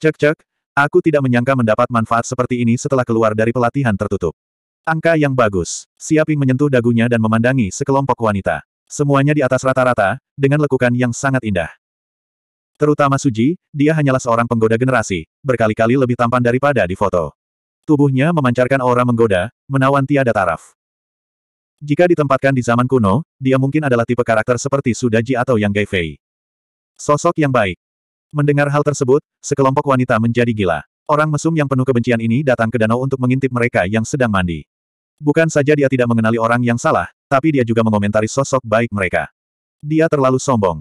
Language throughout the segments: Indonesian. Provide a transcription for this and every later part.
Cek-cek, aku tidak menyangka mendapat manfaat seperti ini setelah keluar dari pelatihan tertutup. Angka yang bagus. Siaping menyentuh dagunya dan memandangi sekelompok wanita. Semuanya di atas rata-rata, dengan lekukan yang sangat indah. Terutama Suji, dia hanyalah seorang penggoda generasi, berkali-kali lebih tampan daripada di foto. Tubuhnya memancarkan aura menggoda, menawan tiada taraf. Jika ditempatkan di zaman kuno, dia mungkin adalah tipe karakter seperti Sudaji atau Yang Gaifei. Sosok yang baik. Mendengar hal tersebut, sekelompok wanita menjadi gila. Orang mesum yang penuh kebencian ini datang ke danau untuk mengintip mereka yang sedang mandi. Bukan saja dia tidak mengenali orang yang salah, tapi dia juga mengomentari sosok baik mereka. Dia terlalu sombong.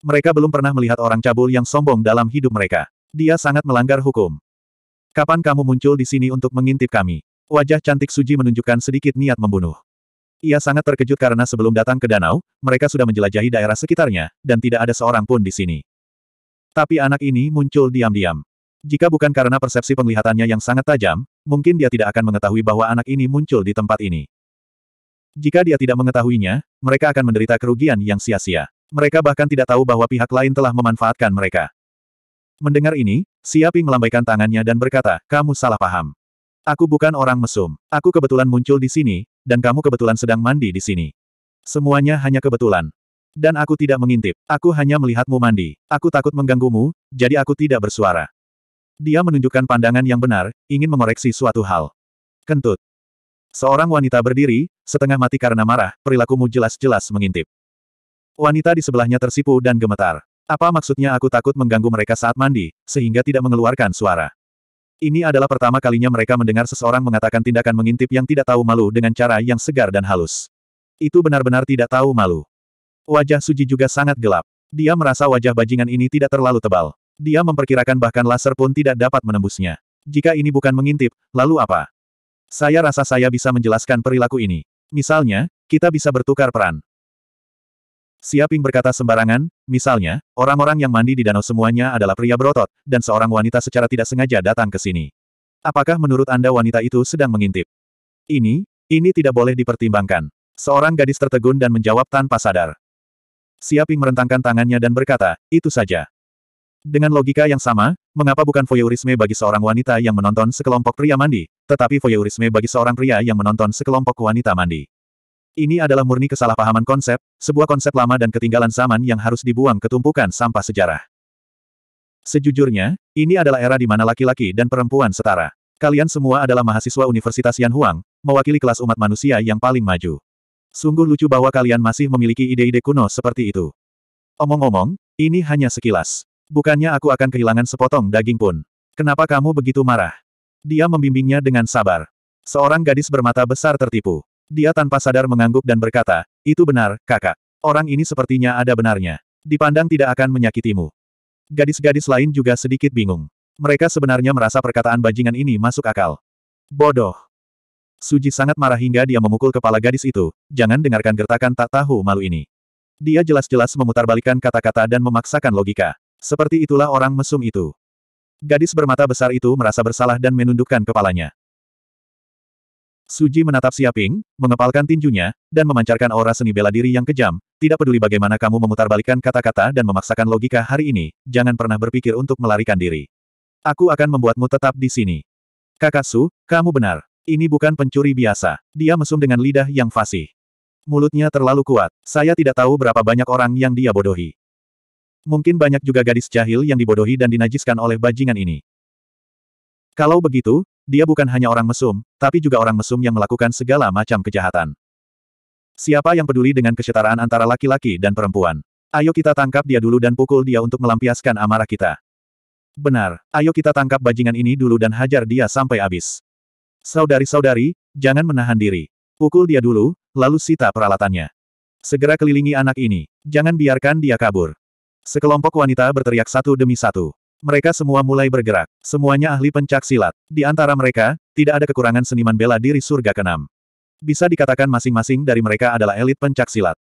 Mereka belum pernah melihat orang cabul yang sombong dalam hidup mereka. Dia sangat melanggar hukum. Kapan kamu muncul di sini untuk mengintip kami? Wajah cantik Suji menunjukkan sedikit niat membunuh. Ia sangat terkejut karena sebelum datang ke danau, mereka sudah menjelajahi daerah sekitarnya, dan tidak ada seorang pun di sini. Tapi anak ini muncul diam-diam. Jika bukan karena persepsi penglihatannya yang sangat tajam, mungkin dia tidak akan mengetahui bahwa anak ini muncul di tempat ini. Jika dia tidak mengetahuinya, mereka akan menderita kerugian yang sia-sia. Mereka bahkan tidak tahu bahwa pihak lain telah memanfaatkan mereka. Mendengar ini, Siaping melambaikan tangannya dan berkata, kamu salah paham. Aku bukan orang mesum. Aku kebetulan muncul di sini, dan kamu kebetulan sedang mandi di sini. Semuanya hanya kebetulan. Dan aku tidak mengintip. Aku hanya melihatmu mandi. Aku takut mengganggumu, jadi aku tidak bersuara. Dia menunjukkan pandangan yang benar, ingin mengoreksi suatu hal. Kentut. Seorang wanita berdiri, setengah mati karena marah, perilakumu jelas-jelas mengintip. Wanita di sebelahnya tersipu dan gemetar. Apa maksudnya aku takut mengganggu mereka saat mandi, sehingga tidak mengeluarkan suara. Ini adalah pertama kalinya mereka mendengar seseorang mengatakan tindakan mengintip yang tidak tahu malu dengan cara yang segar dan halus. Itu benar-benar tidak tahu malu. Wajah Suji juga sangat gelap. Dia merasa wajah bajingan ini tidak terlalu tebal. Dia memperkirakan bahkan laser pun tidak dapat menembusnya. Jika ini bukan mengintip, lalu apa? Saya rasa saya bisa menjelaskan perilaku ini. Misalnya, kita bisa bertukar peran. Siaping berkata sembarangan, misalnya, orang-orang yang mandi di danau semuanya adalah pria berotot, dan seorang wanita secara tidak sengaja datang ke sini. Apakah menurut Anda wanita itu sedang mengintip? Ini, ini tidak boleh dipertimbangkan. Seorang gadis tertegun dan menjawab tanpa sadar. Siaping merentangkan tangannya dan berkata, itu saja. Dengan logika yang sama, mengapa bukan voyeurisme bagi seorang wanita yang menonton sekelompok pria mandi, tetapi voyeurisme bagi seorang pria yang menonton sekelompok wanita mandi. Ini adalah murni kesalahpahaman konsep, sebuah konsep lama dan ketinggalan zaman yang harus dibuang ke tumpukan sampah sejarah. Sejujurnya, ini adalah era di mana laki-laki dan perempuan setara. Kalian semua adalah mahasiswa Universitas Yanhuang, mewakili kelas umat manusia yang paling maju. Sungguh lucu bahwa kalian masih memiliki ide-ide kuno seperti itu. Omong-omong, ini hanya sekilas. Bukannya aku akan kehilangan sepotong daging pun. Kenapa kamu begitu marah? Dia membimbingnya dengan sabar. Seorang gadis bermata besar tertipu. Dia tanpa sadar mengangguk dan berkata, itu benar, kakak. Orang ini sepertinya ada benarnya. Dipandang tidak akan menyakitimu. Gadis-gadis lain juga sedikit bingung. Mereka sebenarnya merasa perkataan bajingan ini masuk akal. Bodoh. Suji sangat marah hingga dia memukul kepala gadis itu, jangan dengarkan gertakan tak tahu malu ini. Dia jelas-jelas memutarbalikkan kata-kata dan memaksakan logika. Seperti itulah orang mesum itu. Gadis bermata besar itu merasa bersalah dan menundukkan kepalanya. Suji menatap Siaping, mengepalkan tinjunya, dan memancarkan aura seni bela diri yang kejam, tidak peduli bagaimana kamu memutarbalikkan kata-kata dan memaksakan logika hari ini, jangan pernah berpikir untuk melarikan diri. Aku akan membuatmu tetap di sini. Kakak Su, kamu benar. Ini bukan pencuri biasa. Dia mesum dengan lidah yang fasih. Mulutnya terlalu kuat. Saya tidak tahu berapa banyak orang yang dia bodohi. Mungkin banyak juga gadis jahil yang dibodohi dan dinajiskan oleh bajingan ini. Kalau begitu, dia bukan hanya orang mesum, tapi juga orang mesum yang melakukan segala macam kejahatan. Siapa yang peduli dengan kesetaraan antara laki-laki dan perempuan? Ayo kita tangkap dia dulu dan pukul dia untuk melampiaskan amarah kita. Benar, ayo kita tangkap bajingan ini dulu dan hajar dia sampai habis. Saudari-saudari, jangan menahan diri. Pukul dia dulu, lalu sita peralatannya. Segera kelilingi anak ini. Jangan biarkan dia kabur. Sekelompok wanita berteriak satu demi satu. Mereka semua mulai bergerak. Semuanya ahli pencak silat. Di antara mereka, tidak ada kekurangan seniman bela diri surga keenam. Bisa dikatakan masing-masing dari mereka adalah elit pencak silat.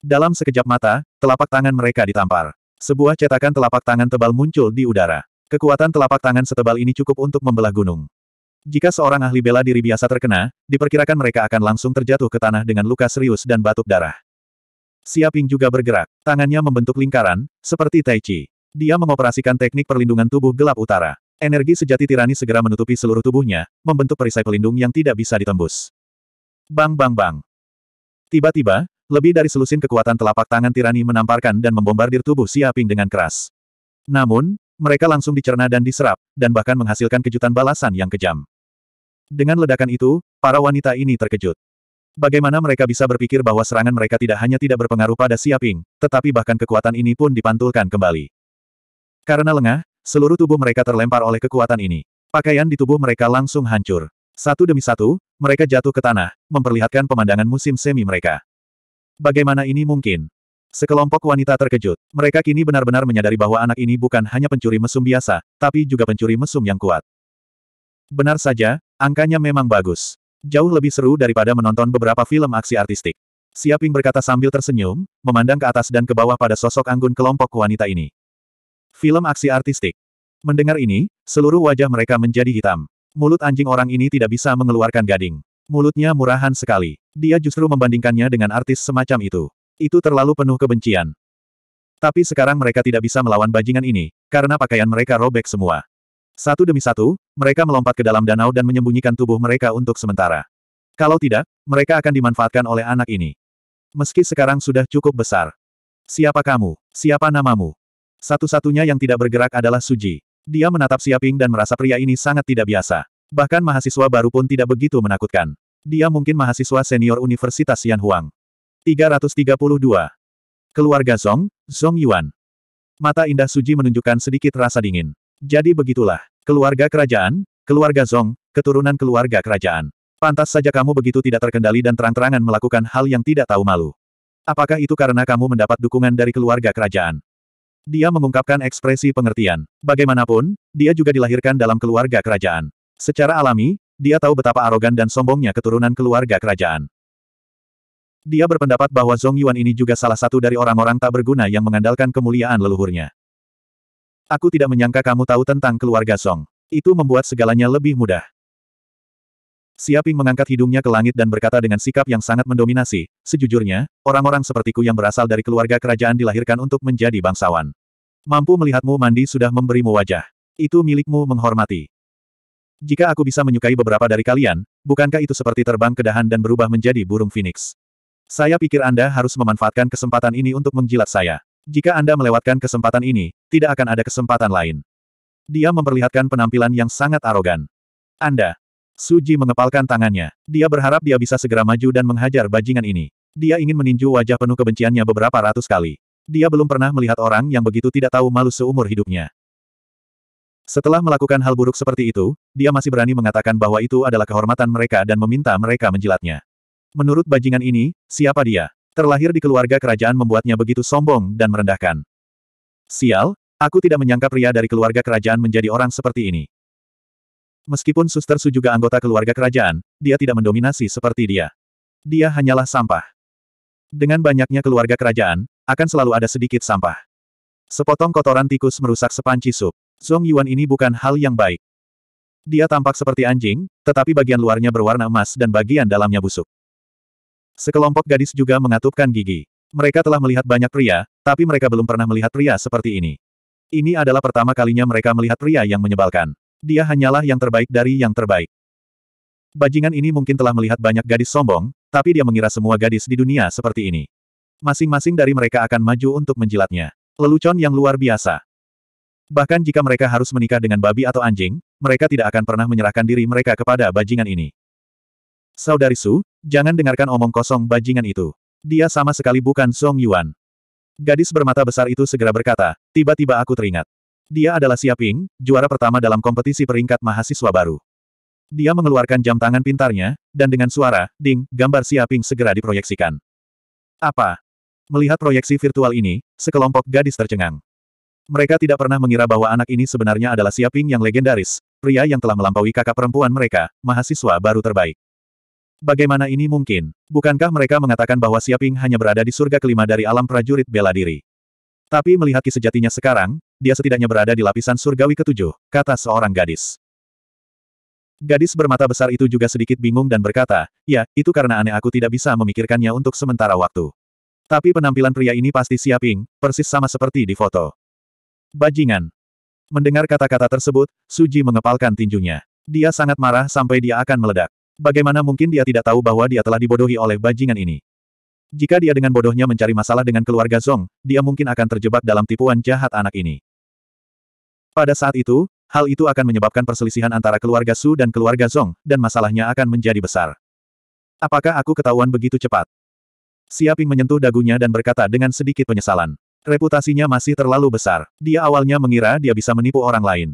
Dalam sekejap mata, telapak tangan mereka ditampar. Sebuah cetakan telapak tangan tebal muncul di udara. Kekuatan telapak tangan setebal ini cukup untuk membelah gunung. Jika seorang ahli bela diri biasa terkena, diperkirakan mereka akan langsung terjatuh ke tanah dengan luka serius dan batuk darah. Siaping juga bergerak, tangannya membentuk lingkaran, seperti Tai Chi. Dia mengoperasikan teknik perlindungan tubuh gelap utara. Energi sejati tirani segera menutupi seluruh tubuhnya, membentuk perisai pelindung yang tidak bisa ditembus. Bang bang bang. Tiba-tiba, lebih dari selusin kekuatan telapak tangan tirani menamparkan dan membombardir tubuh Siaping dengan keras. Namun, mereka langsung dicerna dan diserap, dan bahkan menghasilkan kejutan balasan yang kejam. Dengan ledakan itu, para wanita ini terkejut. Bagaimana mereka bisa berpikir bahwa serangan mereka tidak hanya tidak berpengaruh pada Siaping, tetapi bahkan kekuatan ini pun dipantulkan kembali. Karena lengah, seluruh tubuh mereka terlempar oleh kekuatan ini. Pakaian di tubuh mereka langsung hancur. Satu demi satu, mereka jatuh ke tanah, memperlihatkan pemandangan musim semi mereka. Bagaimana ini mungkin? Sekelompok wanita terkejut. Mereka kini benar-benar menyadari bahwa anak ini bukan hanya pencuri mesum biasa, tapi juga pencuri mesum yang kuat. Benar saja, angkanya memang bagus. Jauh lebih seru daripada menonton beberapa film aksi artistik. Siaping berkata sambil tersenyum, memandang ke atas dan ke bawah pada sosok anggun kelompok wanita ini. Film aksi artistik. Mendengar ini, seluruh wajah mereka menjadi hitam. Mulut anjing orang ini tidak bisa mengeluarkan gading. Mulutnya murahan sekali. Dia justru membandingkannya dengan artis semacam itu. Itu terlalu penuh kebencian. Tapi sekarang mereka tidak bisa melawan bajingan ini, karena pakaian mereka robek semua. Satu demi satu, mereka melompat ke dalam danau dan menyembunyikan tubuh mereka untuk sementara. Kalau tidak, mereka akan dimanfaatkan oleh anak ini. Meski sekarang sudah cukup besar. Siapa kamu? Siapa namamu? Satu-satunya yang tidak bergerak adalah Suji. Dia menatap Siaping dan merasa pria ini sangat tidak biasa. Bahkan mahasiswa baru pun tidak begitu menakutkan. Dia mungkin mahasiswa senior Universitas Yanhuang. 332. Keluarga Zong, Zong Yuan. Mata indah Suji menunjukkan sedikit rasa dingin. Jadi begitulah. Keluarga kerajaan, keluarga Zong, keturunan keluarga kerajaan. Pantas saja kamu begitu tidak terkendali dan terang-terangan melakukan hal yang tidak tahu malu. Apakah itu karena kamu mendapat dukungan dari keluarga kerajaan? Dia mengungkapkan ekspresi pengertian. Bagaimanapun, dia juga dilahirkan dalam keluarga kerajaan. Secara alami, dia tahu betapa arogan dan sombongnya keturunan keluarga kerajaan. Dia berpendapat bahwa Zong Yuan ini juga salah satu dari orang-orang tak berguna yang mengandalkan kemuliaan leluhurnya. Aku tidak menyangka kamu tahu tentang keluarga Song. Itu membuat segalanya lebih mudah. Siaping mengangkat hidungnya ke langit dan berkata dengan sikap yang sangat mendominasi, sejujurnya, orang-orang sepertiku yang berasal dari keluarga kerajaan dilahirkan untuk menjadi bangsawan. Mampu melihatmu mandi sudah memberimu wajah. Itu milikmu menghormati. Jika aku bisa menyukai beberapa dari kalian, bukankah itu seperti terbang ke dahan dan berubah menjadi burung phoenix? Saya pikir Anda harus memanfaatkan kesempatan ini untuk menjilat saya. Jika Anda melewatkan kesempatan ini, tidak akan ada kesempatan lain. Dia memperlihatkan penampilan yang sangat arogan. Anda. Suji mengepalkan tangannya. Dia berharap dia bisa segera maju dan menghajar bajingan ini. Dia ingin meninju wajah penuh kebenciannya beberapa ratus kali. Dia belum pernah melihat orang yang begitu tidak tahu malu seumur hidupnya. Setelah melakukan hal buruk seperti itu, dia masih berani mengatakan bahwa itu adalah kehormatan mereka dan meminta mereka menjilatnya. Menurut bajingan ini, siapa dia? terlahir di keluarga kerajaan membuatnya begitu sombong dan merendahkan. Sial, aku tidak menyangka pria dari keluarga kerajaan menjadi orang seperti ini. Meskipun suster Su juga anggota keluarga kerajaan, dia tidak mendominasi seperti dia. Dia hanyalah sampah. Dengan banyaknya keluarga kerajaan, akan selalu ada sedikit sampah. Sepotong kotoran tikus merusak sepanci sup. Zhong Yuan ini bukan hal yang baik. Dia tampak seperti anjing, tetapi bagian luarnya berwarna emas dan bagian dalamnya busuk. Sekelompok gadis juga mengatupkan gigi. Mereka telah melihat banyak pria, tapi mereka belum pernah melihat pria seperti ini. Ini adalah pertama kalinya mereka melihat pria yang menyebalkan. Dia hanyalah yang terbaik dari yang terbaik. Bajingan ini mungkin telah melihat banyak gadis sombong, tapi dia mengira semua gadis di dunia seperti ini. Masing-masing dari mereka akan maju untuk menjilatnya. Lelucon yang luar biasa. Bahkan jika mereka harus menikah dengan babi atau anjing, mereka tidak akan pernah menyerahkan diri mereka kepada bajingan ini. Saudari Su, jangan dengarkan omong kosong bajingan itu. Dia sama sekali bukan Song Yuan. Gadis bermata besar itu segera berkata, tiba-tiba aku teringat. Dia adalah Siaping, juara pertama dalam kompetisi peringkat mahasiswa baru. Dia mengeluarkan jam tangan pintarnya, dan dengan suara, ding, gambar Siaping segera diproyeksikan. Apa? Melihat proyeksi virtual ini, sekelompok gadis tercengang. Mereka tidak pernah mengira bahwa anak ini sebenarnya adalah Siaping yang legendaris, pria yang telah melampaui kakak perempuan mereka, mahasiswa baru terbaik. Bagaimana ini mungkin? Bukankah mereka mengatakan bahwa Siaping hanya berada di surga kelima dari alam prajurit bela diri? Tapi melihat ki sejatinya sekarang, dia setidaknya berada di lapisan surgawi ketujuh, kata seorang gadis. Gadis bermata besar itu juga sedikit bingung dan berkata, ya, itu karena aneh aku tidak bisa memikirkannya untuk sementara waktu. Tapi penampilan pria ini pasti siaping, persis sama seperti di foto. Bajingan. Mendengar kata-kata tersebut, Suji mengepalkan tinjunya. Dia sangat marah sampai dia akan meledak. Bagaimana mungkin dia tidak tahu bahwa dia telah dibodohi oleh bajingan ini? Jika dia dengan bodohnya mencari masalah dengan keluarga Zong, dia mungkin akan terjebak dalam tipuan jahat anak ini. Pada saat itu, hal itu akan menyebabkan perselisihan antara keluarga Su dan keluarga Zong, dan masalahnya akan menjadi besar. Apakah aku ketahuan begitu cepat? Siaping menyentuh dagunya dan berkata dengan sedikit penyesalan. Reputasinya masih terlalu besar. Dia awalnya mengira dia bisa menipu orang lain.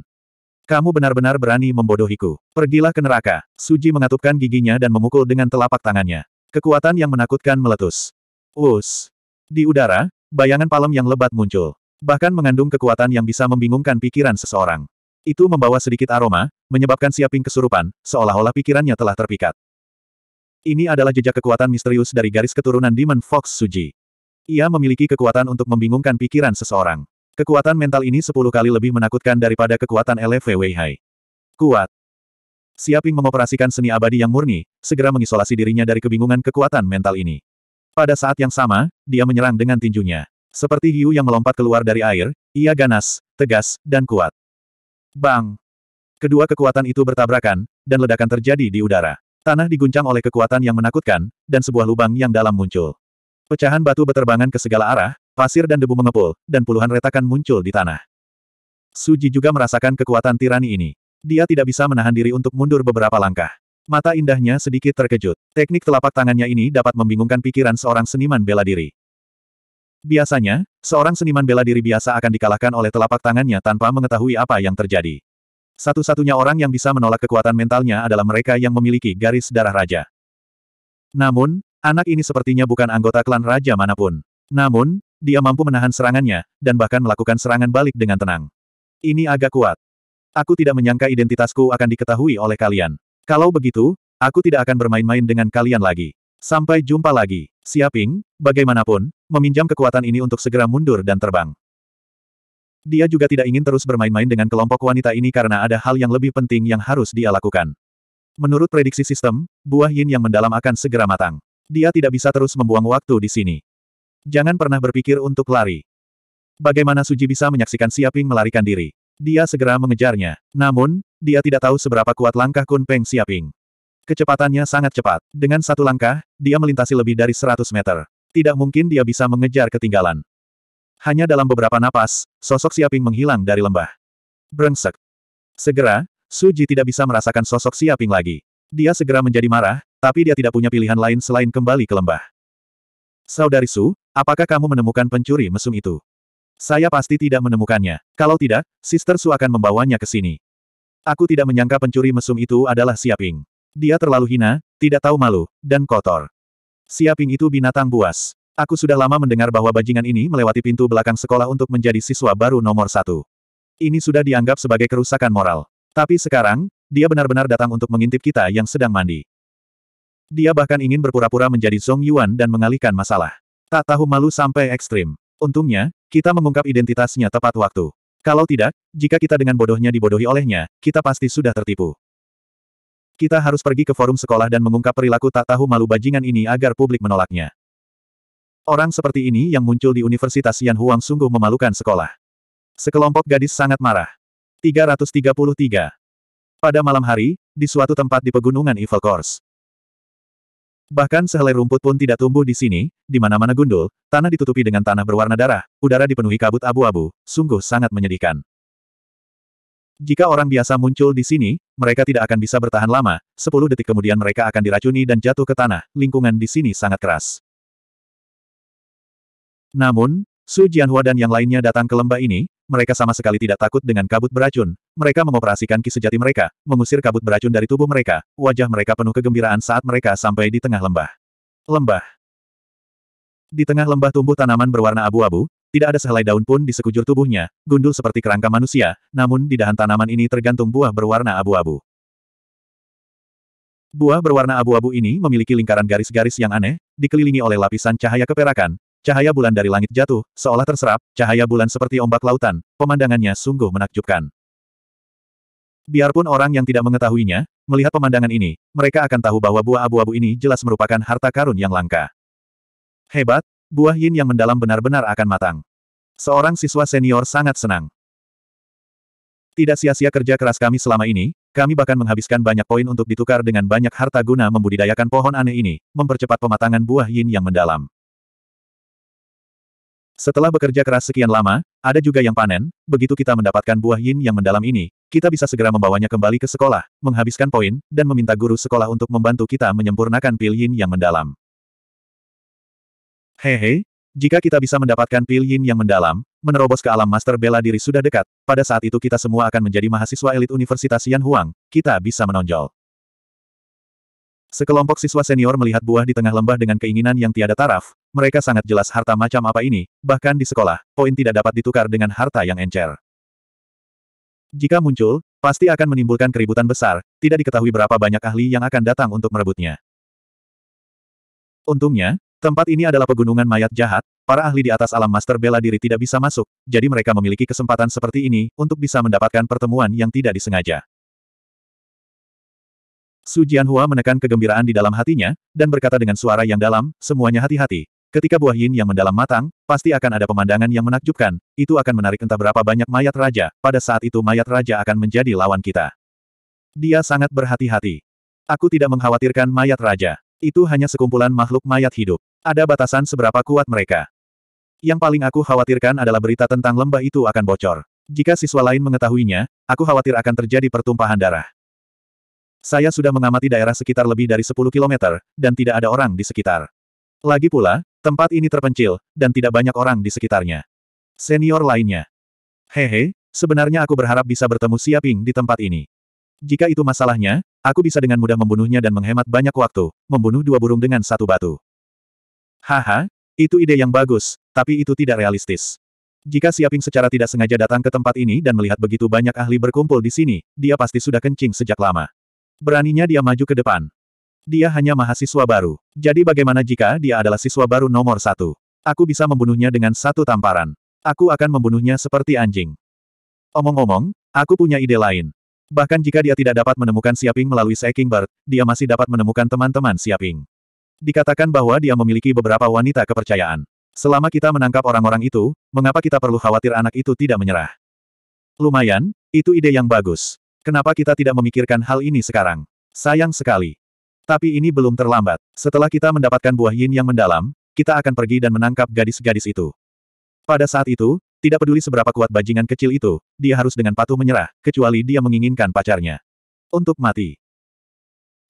Kamu benar-benar berani membodohiku. Pergilah ke neraka. Suji mengatupkan giginya dan memukul dengan telapak tangannya. Kekuatan yang menakutkan meletus. Us. Di udara, bayangan palem yang lebat muncul. Bahkan mengandung kekuatan yang bisa membingungkan pikiran seseorang. Itu membawa sedikit aroma, menyebabkan Siaping kesurupan, seolah-olah pikirannya telah terpikat. Ini adalah jejak kekuatan misterius dari garis keturunan Demon Fox Suji. Ia memiliki kekuatan untuk membingungkan pikiran seseorang. Kekuatan mental ini sepuluh kali lebih menakutkan daripada kekuatan LFW Weihai. Kuat. Siaping mengoperasikan seni abadi yang murni, segera mengisolasi dirinya dari kebingungan kekuatan mental ini. Pada saat yang sama, dia menyerang dengan tinjunya. Seperti hiu yang melompat keluar dari air, ia ganas, tegas, dan kuat. Bang! Kedua kekuatan itu bertabrakan, dan ledakan terjadi di udara. Tanah diguncang oleh kekuatan yang menakutkan, dan sebuah lubang yang dalam muncul. Pecahan batu beterbangan ke segala arah, Pasir dan debu mengepul, dan puluhan retakan muncul di tanah. Suji juga merasakan kekuatan tirani ini. Dia tidak bisa menahan diri untuk mundur beberapa langkah. Mata indahnya sedikit terkejut. Teknik telapak tangannya ini dapat membingungkan pikiran seorang seniman bela diri. Biasanya, seorang seniman bela diri biasa akan dikalahkan oleh telapak tangannya tanpa mengetahui apa yang terjadi. Satu-satunya orang yang bisa menolak kekuatan mentalnya adalah mereka yang memiliki garis darah raja. Namun, anak ini sepertinya bukan anggota klan raja manapun. Namun, dia mampu menahan serangannya, dan bahkan melakukan serangan balik dengan tenang. Ini agak kuat. Aku tidak menyangka identitasku akan diketahui oleh kalian. Kalau begitu, aku tidak akan bermain-main dengan kalian lagi. Sampai jumpa lagi. Siaping, bagaimanapun, meminjam kekuatan ini untuk segera mundur dan terbang. Dia juga tidak ingin terus bermain-main dengan kelompok wanita ini karena ada hal yang lebih penting yang harus dia lakukan. Menurut prediksi sistem, buah yin yang mendalam akan segera matang. Dia tidak bisa terus membuang waktu di sini. Jangan pernah berpikir untuk lari. Bagaimana Suji bisa menyaksikan Siaping melarikan diri? Dia segera mengejarnya. Namun, dia tidak tahu seberapa kuat langkah Kun Peng Siaping. Kecepatannya sangat cepat. Dengan satu langkah, dia melintasi lebih dari 100 meter. Tidak mungkin dia bisa mengejar ketinggalan. Hanya dalam beberapa napas, sosok Siaping menghilang dari lembah. Brengsek. Segera, Suji tidak bisa merasakan sosok Siaping lagi. Dia segera menjadi marah, tapi dia tidak punya pilihan lain selain kembali ke lembah. Saudari Su, Apakah kamu menemukan pencuri mesum itu? Saya pasti tidak menemukannya. Kalau tidak, Sister Su akan membawanya ke sini. Aku tidak menyangka pencuri mesum itu adalah Siaping. Dia terlalu hina, tidak tahu malu, dan kotor. Siaping itu binatang buas. Aku sudah lama mendengar bahwa bajingan ini melewati pintu belakang sekolah untuk menjadi siswa baru nomor satu. Ini sudah dianggap sebagai kerusakan moral. Tapi sekarang, dia benar-benar datang untuk mengintip kita yang sedang mandi. Dia bahkan ingin berpura-pura menjadi Zong Yuan dan mengalihkan masalah. Tak tahu malu sampai ekstrim. Untungnya, kita mengungkap identitasnya tepat waktu. Kalau tidak, jika kita dengan bodohnya dibodohi olehnya, kita pasti sudah tertipu. Kita harus pergi ke forum sekolah dan mengungkap perilaku tak tahu malu bajingan ini agar publik menolaknya. Orang seperti ini yang muncul di Universitas Yan Huang sungguh memalukan sekolah. Sekelompok gadis sangat marah. 333. Pada malam hari, di suatu tempat di pegunungan Evil Course. Bahkan sehelai rumput pun tidak tumbuh di sini, di mana-mana gundul, tanah ditutupi dengan tanah berwarna darah, udara dipenuhi kabut abu-abu, sungguh sangat menyedihkan. Jika orang biasa muncul di sini, mereka tidak akan bisa bertahan lama, 10 detik kemudian mereka akan diracuni dan jatuh ke tanah, lingkungan di sini sangat keras. Namun, Su Jianhua dan yang lainnya datang ke lembah ini, mereka sama sekali tidak takut dengan kabut beracun. Mereka mengoperasikan ki sejati mereka, mengusir kabut beracun dari tubuh mereka, wajah mereka penuh kegembiraan saat mereka sampai di tengah lembah. Lembah di tengah lembah tumbuh tanaman berwarna abu-abu, tidak ada sehelai daun pun di sekujur tubuhnya, gundul seperti kerangka manusia, namun di dahan tanaman ini tergantung buah berwarna abu-abu. Buah berwarna abu-abu ini memiliki lingkaran garis-garis yang aneh, dikelilingi oleh lapisan cahaya keperakan, cahaya bulan dari langit jatuh, seolah terserap, cahaya bulan seperti ombak lautan, pemandangannya sungguh menakjubkan. Biarpun orang yang tidak mengetahuinya, melihat pemandangan ini, mereka akan tahu bahwa buah abu-abu ini jelas merupakan harta karun yang langka. Hebat, buah yin yang mendalam benar-benar akan matang. Seorang siswa senior sangat senang. Tidak sia-sia kerja keras kami selama ini, kami bahkan menghabiskan banyak poin untuk ditukar dengan banyak harta guna membudidayakan pohon aneh ini, mempercepat pematangan buah yin yang mendalam. Setelah bekerja keras sekian lama, ada juga yang panen, begitu kita mendapatkan buah yin yang mendalam ini, kita bisa segera membawanya kembali ke sekolah, menghabiskan poin, dan meminta guru sekolah untuk membantu kita menyempurnakan pil yin yang mendalam. Hehe, jika kita bisa mendapatkan pil yin yang mendalam, menerobos ke alam master bela diri sudah dekat, pada saat itu kita semua akan menjadi mahasiswa elit Universitas Yan Huang, kita bisa menonjol. Sekelompok siswa senior melihat buah di tengah lembah dengan keinginan yang tiada taraf, mereka sangat jelas harta macam apa ini, bahkan di sekolah, poin tidak dapat ditukar dengan harta yang encer. Jika muncul, pasti akan menimbulkan keributan besar, tidak diketahui berapa banyak ahli yang akan datang untuk merebutnya. Untungnya, Tempat ini adalah pegunungan mayat jahat, para ahli di atas alam master bela diri tidak bisa masuk, jadi mereka memiliki kesempatan seperti ini untuk bisa mendapatkan pertemuan yang tidak disengaja. Su Jianhua menekan kegembiraan di dalam hatinya, dan berkata dengan suara yang dalam, semuanya hati-hati. Ketika buah yin yang mendalam matang, pasti akan ada pemandangan yang menakjubkan, itu akan menarik entah berapa banyak mayat raja, pada saat itu mayat raja akan menjadi lawan kita. Dia sangat berhati-hati. Aku tidak mengkhawatirkan mayat raja. Itu hanya sekumpulan makhluk mayat hidup. Ada batasan seberapa kuat mereka. Yang paling aku khawatirkan adalah berita tentang lembah itu akan bocor. Jika siswa lain mengetahuinya, aku khawatir akan terjadi pertumpahan darah. Saya sudah mengamati daerah sekitar lebih dari 10 km, dan tidak ada orang di sekitar. Lagi pula, tempat ini terpencil, dan tidak banyak orang di sekitarnya. Senior lainnya. Hehe, sebenarnya aku berharap bisa bertemu Siaping di tempat ini. Jika itu masalahnya, aku bisa dengan mudah membunuhnya dan menghemat banyak waktu, membunuh dua burung dengan satu batu. Haha, itu ide yang bagus, tapi itu tidak realistis. Jika Siaping secara tidak sengaja datang ke tempat ini dan melihat begitu banyak ahli berkumpul di sini, dia pasti sudah kencing sejak lama. Beraninya dia maju ke depan. Dia hanya mahasiswa baru. Jadi bagaimana jika dia adalah siswa baru nomor satu? Aku bisa membunuhnya dengan satu tamparan. Aku akan membunuhnya seperti anjing. Omong-omong, aku punya ide lain. Bahkan jika dia tidak dapat menemukan Siaping melalui Seeking Bird, dia masih dapat menemukan teman-teman Siaping. Dikatakan bahwa dia memiliki beberapa wanita kepercayaan. Selama kita menangkap orang-orang itu, mengapa kita perlu khawatir anak itu tidak menyerah? Lumayan, itu ide yang bagus. Kenapa kita tidak memikirkan hal ini sekarang? Sayang sekali. Tapi ini belum terlambat. Setelah kita mendapatkan buah yin yang mendalam, kita akan pergi dan menangkap gadis-gadis itu. Pada saat itu, tidak peduli seberapa kuat bajingan kecil itu, dia harus dengan patuh menyerah, kecuali dia menginginkan pacarnya. Untuk mati.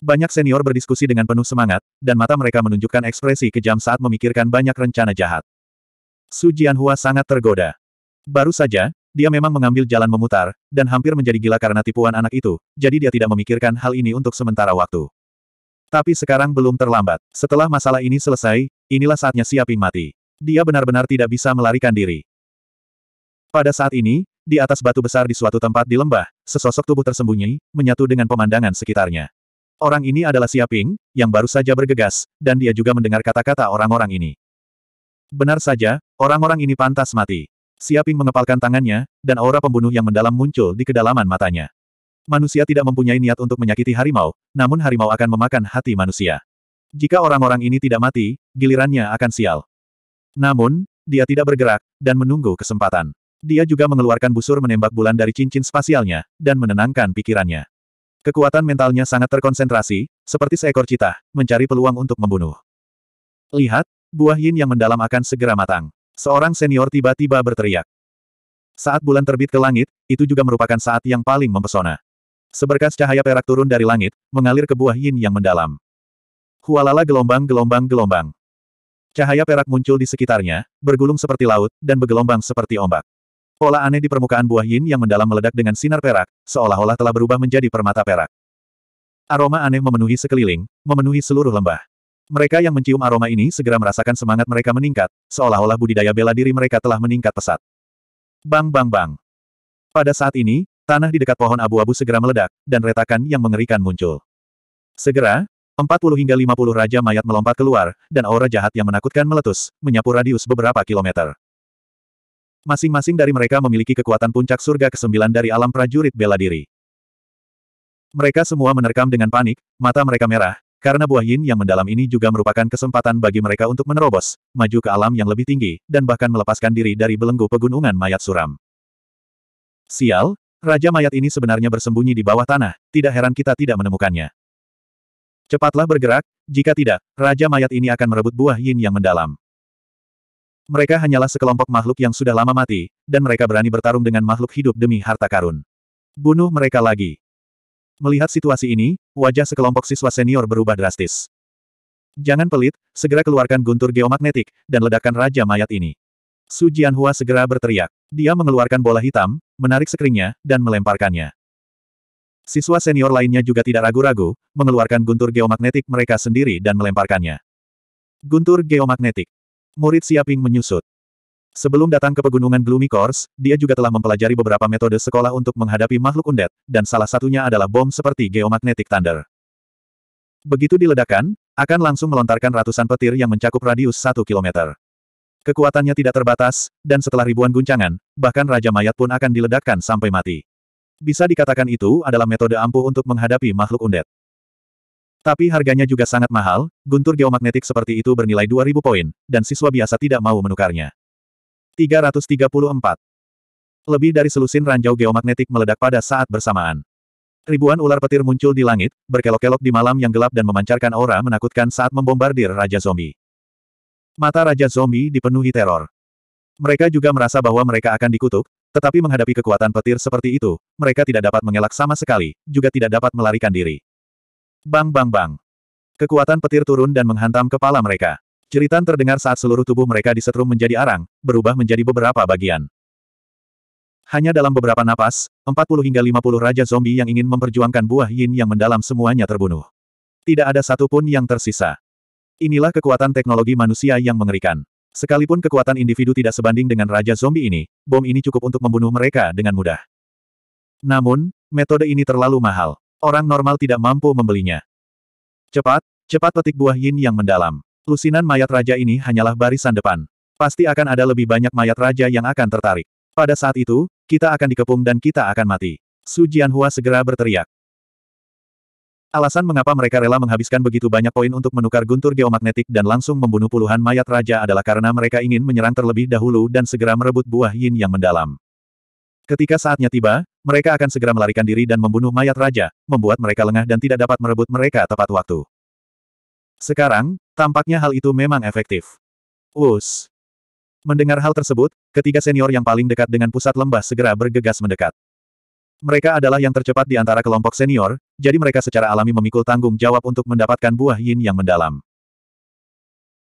Banyak senior berdiskusi dengan penuh semangat, dan mata mereka menunjukkan ekspresi kejam saat memikirkan banyak rencana jahat. Su Jianhua sangat tergoda. Baru saja, dia memang mengambil jalan memutar, dan hampir menjadi gila karena tipuan anak itu, jadi dia tidak memikirkan hal ini untuk sementara waktu. Tapi sekarang belum terlambat. Setelah masalah ini selesai, inilah saatnya Siaping mati. Dia benar-benar tidak bisa melarikan diri. Pada saat ini, di atas batu besar di suatu tempat di lembah, sesosok tubuh tersembunyi, menyatu dengan pemandangan sekitarnya. Orang ini adalah Siaping, yang baru saja bergegas, dan dia juga mendengar kata-kata orang-orang ini. Benar saja, orang-orang ini pantas mati. Siaping mengepalkan tangannya, dan aura pembunuh yang mendalam muncul di kedalaman matanya. Manusia tidak mempunyai niat untuk menyakiti harimau, namun harimau akan memakan hati manusia. Jika orang-orang ini tidak mati, gilirannya akan sial. Namun, dia tidak bergerak, dan menunggu kesempatan. Dia juga mengeluarkan busur menembak bulan dari cincin spasialnya, dan menenangkan pikirannya. Kekuatan mentalnya sangat terkonsentrasi, seperti seekor cita, mencari peluang untuk membunuh. Lihat, buah yin yang mendalam akan segera matang. Seorang senior tiba-tiba berteriak. Saat bulan terbit ke langit, itu juga merupakan saat yang paling mempesona. Seberkas cahaya perak turun dari langit, mengalir ke buah yin yang mendalam. Hualala gelombang-gelombang-gelombang. Cahaya perak muncul di sekitarnya, bergulung seperti laut, dan bergelombang seperti ombak. Pola aneh di permukaan buah yin yang mendalam meledak dengan sinar perak, seolah-olah telah berubah menjadi permata perak. Aroma aneh memenuhi sekeliling, memenuhi seluruh lembah. Mereka yang mencium aroma ini segera merasakan semangat mereka meningkat, seolah-olah budidaya bela diri mereka telah meningkat pesat. Bang bang bang. Pada saat ini, tanah di dekat pohon abu-abu segera meledak, dan retakan yang mengerikan muncul. Segera, 40 hingga 50 raja mayat melompat keluar, dan aura jahat yang menakutkan meletus, menyapu radius beberapa kilometer. Masing-masing dari mereka memiliki kekuatan puncak surga ke-9 dari alam prajurit bela diri. Mereka semua menerkam dengan panik, mata mereka merah, karena buah yin yang mendalam ini juga merupakan kesempatan bagi mereka untuk menerobos, maju ke alam yang lebih tinggi, dan bahkan melepaskan diri dari belenggu pegunungan mayat suram. Sial, Raja mayat ini sebenarnya bersembunyi di bawah tanah, tidak heran kita tidak menemukannya. Cepatlah bergerak, jika tidak, Raja mayat ini akan merebut buah yin yang mendalam. Mereka hanyalah sekelompok makhluk yang sudah lama mati, dan mereka berani bertarung dengan makhluk hidup demi harta karun. Bunuh mereka lagi. Melihat situasi ini, wajah sekelompok siswa senior berubah drastis. Jangan pelit, segera keluarkan guntur geomagnetik, dan ledakan Raja Mayat ini. Su Jianhua segera berteriak. Dia mengeluarkan bola hitam, menarik sekringnya, dan melemparkannya. Siswa senior lainnya juga tidak ragu-ragu, mengeluarkan guntur geomagnetik mereka sendiri dan melemparkannya. Guntur geomagnetik. Murid Siaping menyusut. Sebelum datang ke pegunungan Gloomy Course, dia juga telah mempelajari beberapa metode sekolah untuk menghadapi makhluk undead, dan salah satunya adalah bom seperti Geomagnetic Thunder. Begitu diledakkan, akan langsung melontarkan ratusan petir yang mencakup radius satu kilometer. Kekuatannya tidak terbatas, dan setelah ribuan guncangan, bahkan Raja Mayat pun akan diledakkan sampai mati. Bisa dikatakan itu adalah metode ampuh untuk menghadapi makhluk undead. Tapi harganya juga sangat mahal, guntur geomagnetik seperti itu bernilai 2000 poin, dan siswa biasa tidak mau menukarnya. 334. Lebih dari selusin ranjau geomagnetik meledak pada saat bersamaan. Ribuan ular petir muncul di langit, berkelok-kelok di malam yang gelap dan memancarkan aura menakutkan saat membombardir Raja Zombie. Mata Raja Zombie dipenuhi teror. Mereka juga merasa bahwa mereka akan dikutuk, tetapi menghadapi kekuatan petir seperti itu, mereka tidak dapat mengelak sama sekali, juga tidak dapat melarikan diri. Bang bang bang. Kekuatan petir turun dan menghantam kepala mereka. Jeritan terdengar saat seluruh tubuh mereka disetrum menjadi arang, berubah menjadi beberapa bagian. Hanya dalam beberapa napas, 40 hingga 50 raja zombie yang ingin memperjuangkan buah yin yang mendalam semuanya terbunuh. Tidak ada satupun yang tersisa. Inilah kekuatan teknologi manusia yang mengerikan. Sekalipun kekuatan individu tidak sebanding dengan raja zombie ini, bom ini cukup untuk membunuh mereka dengan mudah. Namun, metode ini terlalu mahal. Orang normal tidak mampu membelinya. Cepat, cepat petik buah yin yang mendalam. Lusinan mayat raja ini hanyalah barisan depan. Pasti akan ada lebih banyak mayat raja yang akan tertarik. Pada saat itu, kita akan dikepung dan kita akan mati. Su Jianhua segera berteriak. Alasan mengapa mereka rela menghabiskan begitu banyak poin untuk menukar guntur geomagnetik dan langsung membunuh puluhan mayat raja adalah karena mereka ingin menyerang terlebih dahulu dan segera merebut buah yin yang mendalam. Ketika saatnya tiba, mereka akan segera melarikan diri dan membunuh mayat raja, membuat mereka lengah dan tidak dapat merebut mereka tepat waktu. Sekarang, tampaknya hal itu memang efektif. Us. Mendengar hal tersebut, ketiga senior yang paling dekat dengan pusat lembah segera bergegas mendekat. Mereka adalah yang tercepat di antara kelompok senior, jadi mereka secara alami memikul tanggung jawab untuk mendapatkan buah yin yang mendalam.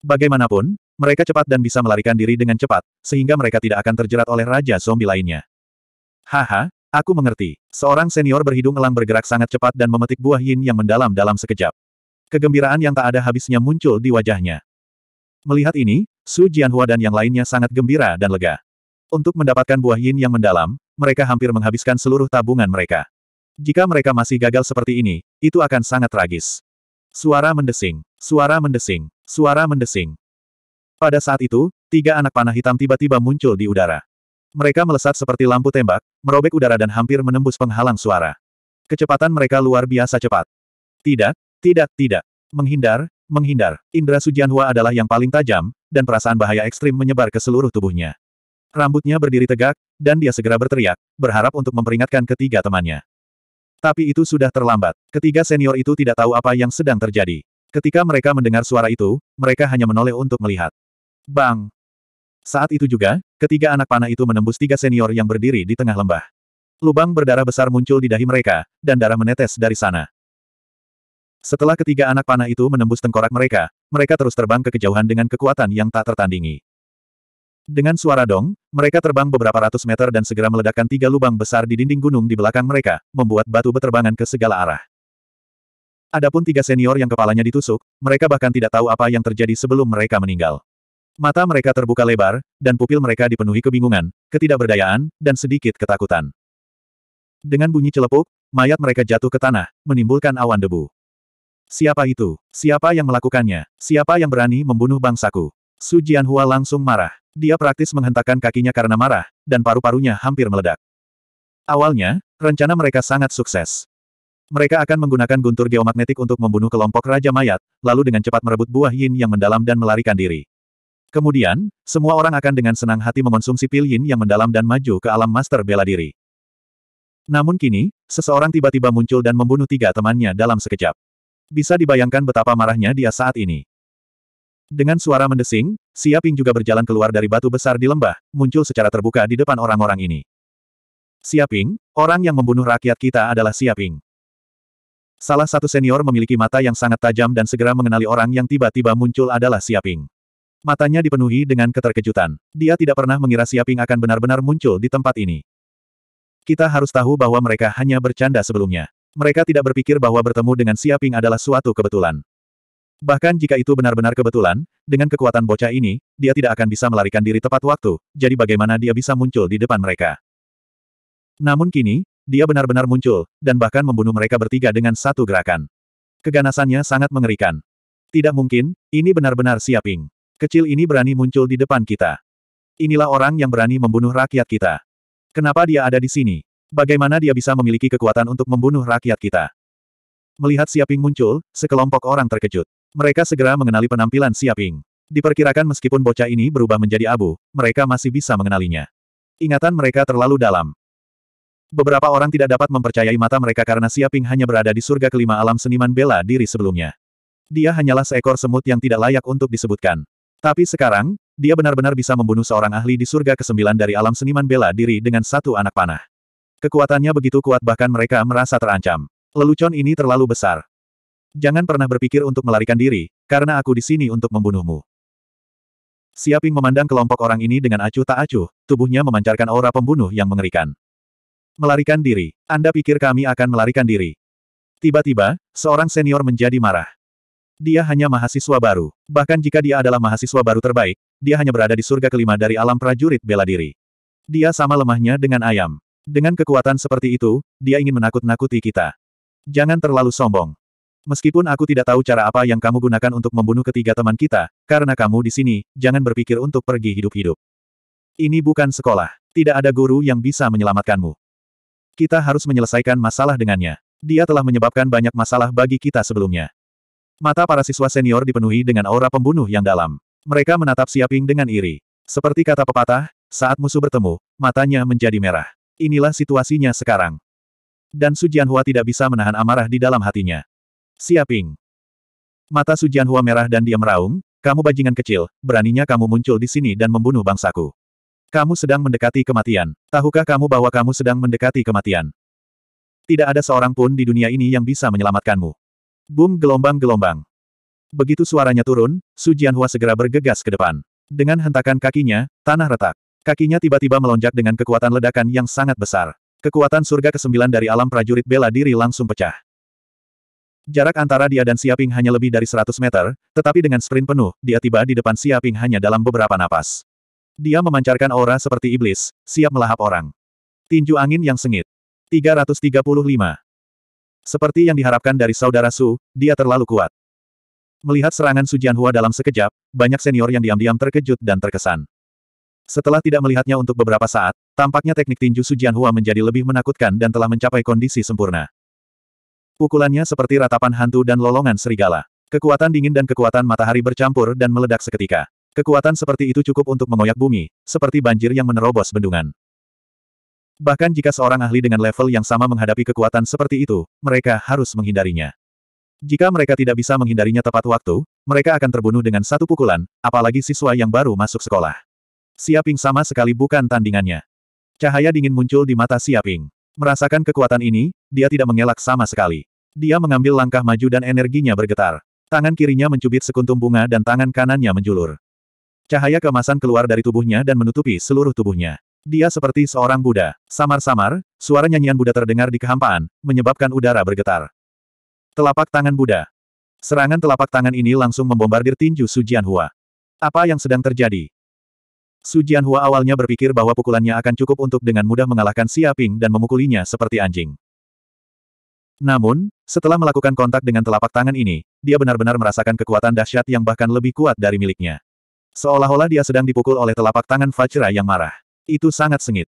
Bagaimanapun, mereka cepat dan bisa melarikan diri dengan cepat, sehingga mereka tidak akan terjerat oleh Raja Zombie lainnya. Haha, aku mengerti. Seorang senior berhidung elang bergerak sangat cepat dan memetik buah yin yang mendalam dalam sekejap. Kegembiraan yang tak ada habisnya muncul di wajahnya. Melihat ini, Su Jianhua dan yang lainnya sangat gembira dan lega. Untuk mendapatkan buah yin yang mendalam, mereka hampir menghabiskan seluruh tabungan mereka. Jika mereka masih gagal seperti ini, itu akan sangat tragis. Suara mendesing, suara mendesing, suara mendesing. Pada saat itu, tiga anak panah hitam tiba-tiba muncul di udara. Mereka melesat seperti lampu tembak, merobek udara dan hampir menembus penghalang suara. Kecepatan mereka luar biasa cepat. Tidak, tidak, tidak. Menghindar, menghindar. Indra Sujianhua adalah yang paling tajam, dan perasaan bahaya ekstrim menyebar ke seluruh tubuhnya. Rambutnya berdiri tegak, dan dia segera berteriak, berharap untuk memperingatkan ketiga temannya. Tapi itu sudah terlambat. Ketiga senior itu tidak tahu apa yang sedang terjadi. Ketika mereka mendengar suara itu, mereka hanya menoleh untuk melihat. Bang! Saat itu juga, ketiga anak panah itu menembus tiga senior yang berdiri di tengah lembah. Lubang berdarah besar muncul di dahi mereka, dan darah menetes dari sana. Setelah ketiga anak panah itu menembus tengkorak mereka, mereka terus terbang ke kejauhan dengan kekuatan yang tak tertandingi. Dengan suara dong, mereka terbang beberapa ratus meter dan segera meledakkan tiga lubang besar di dinding gunung di belakang mereka, membuat batu beterbangan ke segala arah. Adapun tiga senior yang kepalanya ditusuk, mereka bahkan tidak tahu apa yang terjadi sebelum mereka meninggal. Mata mereka terbuka lebar, dan pupil mereka dipenuhi kebingungan, ketidakberdayaan, dan sedikit ketakutan. Dengan bunyi celepuk, mayat mereka jatuh ke tanah, menimbulkan awan debu. Siapa itu? Siapa yang melakukannya? Siapa yang berani membunuh bangsaku? Su Jianhua langsung marah. Dia praktis menghentakkan kakinya karena marah, dan paru-parunya hampir meledak. Awalnya, rencana mereka sangat sukses. Mereka akan menggunakan guntur geomagnetik untuk membunuh kelompok Raja Mayat, lalu dengan cepat merebut buah yin yang mendalam dan melarikan diri. Kemudian, semua orang akan dengan senang hati mengonsumsi pil yin yang mendalam dan maju ke alam master bela diri. Namun kini, seseorang tiba-tiba muncul dan membunuh tiga temannya dalam sekejap. Bisa dibayangkan betapa marahnya dia saat ini. Dengan suara mendesing, Siaping juga berjalan keluar dari batu besar di lembah, muncul secara terbuka di depan orang-orang ini. Siaping, orang yang membunuh rakyat kita adalah Siaping. Salah satu senior memiliki mata yang sangat tajam dan segera mengenali orang yang tiba-tiba muncul adalah Siaping. Matanya dipenuhi dengan keterkejutan. Dia tidak pernah mengira Siaping akan benar-benar muncul di tempat ini. Kita harus tahu bahwa mereka hanya bercanda sebelumnya. Mereka tidak berpikir bahwa bertemu dengan Siaping adalah suatu kebetulan. Bahkan jika itu benar-benar kebetulan, dengan kekuatan bocah ini, dia tidak akan bisa melarikan diri tepat waktu, jadi bagaimana dia bisa muncul di depan mereka. Namun kini, dia benar-benar muncul, dan bahkan membunuh mereka bertiga dengan satu gerakan. Keganasannya sangat mengerikan. Tidak mungkin, ini benar-benar Siaping. Kecil ini berani muncul di depan kita. Inilah orang yang berani membunuh rakyat kita. Kenapa dia ada di sini? Bagaimana dia bisa memiliki kekuatan untuk membunuh rakyat kita? Melihat Siaping muncul, sekelompok orang terkejut. Mereka segera mengenali penampilan Siaping. Diperkirakan meskipun bocah ini berubah menjadi abu, mereka masih bisa mengenalinya. Ingatan mereka terlalu dalam. Beberapa orang tidak dapat mempercayai mata mereka karena Siaping hanya berada di surga kelima alam seniman bela diri sebelumnya. Dia hanyalah seekor semut yang tidak layak untuk disebutkan. Tapi sekarang, dia benar-benar bisa membunuh seorang ahli di surga kesembilan dari alam seniman bela diri dengan satu anak panah. Kekuatannya begitu kuat bahkan mereka merasa terancam. Lelucon ini terlalu besar. Jangan pernah berpikir untuk melarikan diri, karena aku di sini untuk membunuhmu. Siaping memandang kelompok orang ini dengan acuh tak acuh, tubuhnya memancarkan aura pembunuh yang mengerikan. Melarikan diri. Anda pikir kami akan melarikan diri? Tiba-tiba, seorang senior menjadi marah. Dia hanya mahasiswa baru. Bahkan jika dia adalah mahasiswa baru terbaik, dia hanya berada di surga kelima dari alam prajurit bela diri. Dia sama lemahnya dengan ayam. Dengan kekuatan seperti itu, dia ingin menakut-nakuti kita. Jangan terlalu sombong. Meskipun aku tidak tahu cara apa yang kamu gunakan untuk membunuh ketiga teman kita, karena kamu di sini, jangan berpikir untuk pergi hidup-hidup. Ini bukan sekolah. Tidak ada guru yang bisa menyelamatkanmu. Kita harus menyelesaikan masalah dengannya. Dia telah menyebabkan banyak masalah bagi kita sebelumnya. Mata para siswa senior dipenuhi dengan aura pembunuh yang dalam. Mereka menatap Siaping dengan iri. Seperti kata pepatah, saat musuh bertemu, matanya menjadi merah. Inilah situasinya sekarang. Dan Su Jianhua tidak bisa menahan amarah di dalam hatinya. Siaping. Mata Su Jianhua merah dan dia meraung, kamu bajingan kecil, beraninya kamu muncul di sini dan membunuh bangsaku. Kamu sedang mendekati kematian. Tahukah kamu bahwa kamu sedang mendekati kematian? Tidak ada seorang pun di dunia ini yang bisa menyelamatkanmu. Boom gelombang-gelombang. Begitu suaranya turun, Su Jianhua segera bergegas ke depan. Dengan hentakan kakinya, tanah retak. Kakinya tiba-tiba melonjak dengan kekuatan ledakan yang sangat besar. Kekuatan surga kesembilan dari alam prajurit bela diri langsung pecah. Jarak antara dia dan Siaping hanya lebih dari 100 meter, tetapi dengan sprint penuh, dia tiba di depan Siaping hanya dalam beberapa napas. Dia memancarkan aura seperti iblis, siap melahap orang. Tinju angin yang sengit. 335. Seperti yang diharapkan dari saudara Su, dia terlalu kuat. Melihat serangan Su Jianhua dalam sekejap, banyak senior yang diam-diam terkejut dan terkesan. Setelah tidak melihatnya untuk beberapa saat, tampaknya teknik tinju Su Jianhua menjadi lebih menakutkan dan telah mencapai kondisi sempurna. Pukulannya seperti ratapan hantu dan lolongan serigala. Kekuatan dingin dan kekuatan matahari bercampur dan meledak seketika. Kekuatan seperti itu cukup untuk mengoyak bumi, seperti banjir yang menerobos bendungan. Bahkan jika seorang ahli dengan level yang sama menghadapi kekuatan seperti itu, mereka harus menghindarinya. Jika mereka tidak bisa menghindarinya tepat waktu, mereka akan terbunuh dengan satu pukulan, apalagi siswa yang baru masuk sekolah. Siaping sama sekali bukan tandingannya. Cahaya dingin muncul di mata Siaping. Merasakan kekuatan ini, dia tidak mengelak sama sekali. Dia mengambil langkah maju dan energinya bergetar. Tangan kirinya mencubit sekuntum bunga dan tangan kanannya menjulur. Cahaya kemasan keluar dari tubuhnya dan menutupi seluruh tubuhnya. Dia seperti seorang Buddha. Samar-samar, suara nyanyian Buddha terdengar di kehampaan, menyebabkan udara bergetar. Telapak tangan Buddha. Serangan telapak tangan ini langsung membombardir tinju Su Hua. Apa yang sedang terjadi? Su Hua awalnya berpikir bahwa pukulannya akan cukup untuk dengan mudah mengalahkan Xia Ping dan memukulinya seperti anjing. Namun, setelah melakukan kontak dengan telapak tangan ini, dia benar-benar merasakan kekuatan dahsyat yang bahkan lebih kuat dari miliknya. Seolah-olah dia sedang dipukul oleh telapak tangan Fajra yang marah. Itu sangat sengit.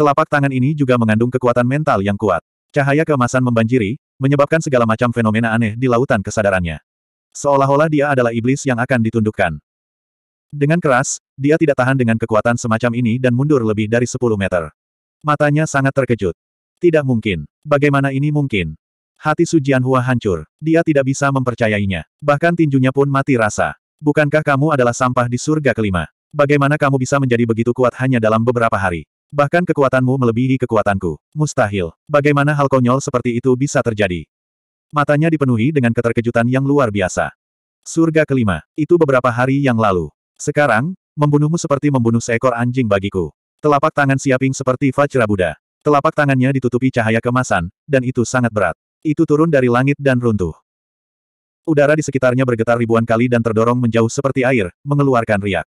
Telapak tangan ini juga mengandung kekuatan mental yang kuat. Cahaya keemasan membanjiri, menyebabkan segala macam fenomena aneh di lautan kesadarannya. Seolah-olah dia adalah iblis yang akan ditundukkan. Dengan keras, dia tidak tahan dengan kekuatan semacam ini dan mundur lebih dari 10 meter. Matanya sangat terkejut. Tidak mungkin. Bagaimana ini mungkin? Hati Sujian Hua hancur. Dia tidak bisa mempercayainya. Bahkan tinjunya pun mati rasa. Bukankah kamu adalah sampah di surga kelima? Bagaimana kamu bisa menjadi begitu kuat hanya dalam beberapa hari? Bahkan kekuatanmu melebihi kekuatanku. Mustahil. Bagaimana hal konyol seperti itu bisa terjadi? Matanya dipenuhi dengan keterkejutan yang luar biasa. Surga kelima. Itu beberapa hari yang lalu. Sekarang, membunuhmu seperti membunuh seekor anjing bagiku. Telapak tangan Siaping seperti Vajra Buddha. Telapak tangannya ditutupi cahaya kemasan, dan itu sangat berat. Itu turun dari langit dan runtuh. Udara di sekitarnya bergetar ribuan kali dan terdorong menjauh seperti air, mengeluarkan riak.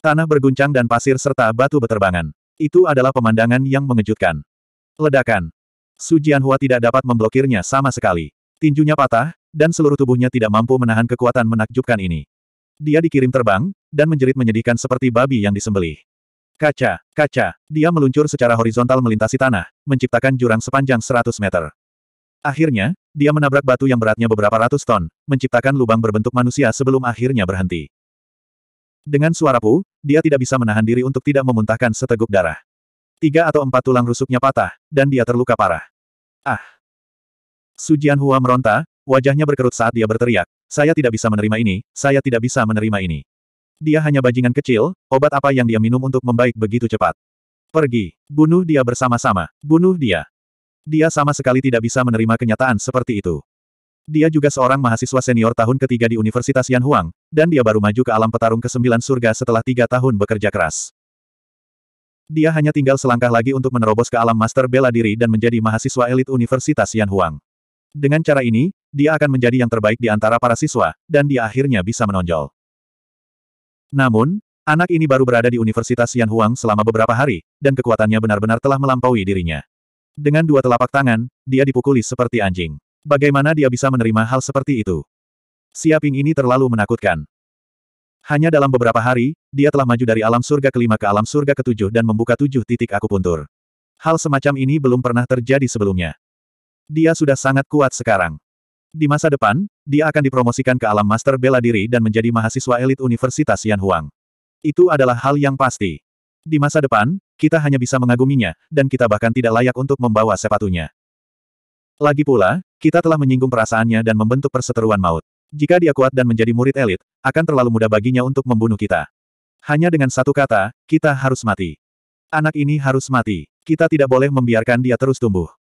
Tanah berguncang dan pasir serta batu beterbangan. Itu adalah pemandangan yang mengejutkan. Ledakan. Su Jianhua tidak dapat memblokirnya sama sekali. Tinjunya patah, dan seluruh tubuhnya tidak mampu menahan kekuatan menakjubkan ini. Dia dikirim terbang, dan menjerit menyedihkan seperti babi yang disembelih. Kaca, kaca, dia meluncur secara horizontal melintasi tanah, menciptakan jurang sepanjang 100 meter. Akhirnya, dia menabrak batu yang beratnya beberapa ratus ton, menciptakan lubang berbentuk manusia sebelum akhirnya berhenti. Dengan suara pu, dia tidak bisa menahan diri untuk tidak memuntahkan seteguk darah. Tiga atau empat tulang rusuknya patah, dan dia terluka parah. Ah! Sujian Hua meronta, wajahnya berkerut saat dia berteriak, saya tidak bisa menerima ini, saya tidak bisa menerima ini. Dia hanya bajingan kecil, obat apa yang dia minum untuk membaik begitu cepat. Pergi, bunuh dia bersama-sama, bunuh dia. Dia sama sekali tidak bisa menerima kenyataan seperti itu. Dia juga seorang mahasiswa senior tahun ketiga di Universitas Yan Huang, dan dia baru maju ke alam petarung ke sembilan surga setelah tiga tahun bekerja keras. Dia hanya tinggal selangkah lagi untuk menerobos ke alam master bela diri dan menjadi mahasiswa elit Universitas Yan Huang. Dengan cara ini, dia akan menjadi yang terbaik di antara para siswa, dan dia akhirnya bisa menonjol. Namun, anak ini baru berada di Universitas Yan Huang selama beberapa hari, dan kekuatannya benar-benar telah melampaui dirinya. Dengan dua telapak tangan, dia dipukuli seperti anjing. Bagaimana dia bisa menerima hal seperti itu? Siaping ini terlalu menakutkan. Hanya dalam beberapa hari, dia telah maju dari alam surga kelima ke alam surga ketujuh dan membuka tujuh titik akupuntur. Hal semacam ini belum pernah terjadi sebelumnya. Dia sudah sangat kuat sekarang. Di masa depan, dia akan dipromosikan ke alam master bela diri dan menjadi mahasiswa elit Universitas Yanhuang. Itu adalah hal yang pasti. Di masa depan, kita hanya bisa mengaguminya, dan kita bahkan tidak layak untuk membawa sepatunya. Lagi pula, kita telah menyinggung perasaannya dan membentuk perseteruan maut. Jika dia kuat dan menjadi murid elit, akan terlalu mudah baginya untuk membunuh kita. Hanya dengan satu kata, kita harus mati. Anak ini harus mati. Kita tidak boleh membiarkan dia terus tumbuh.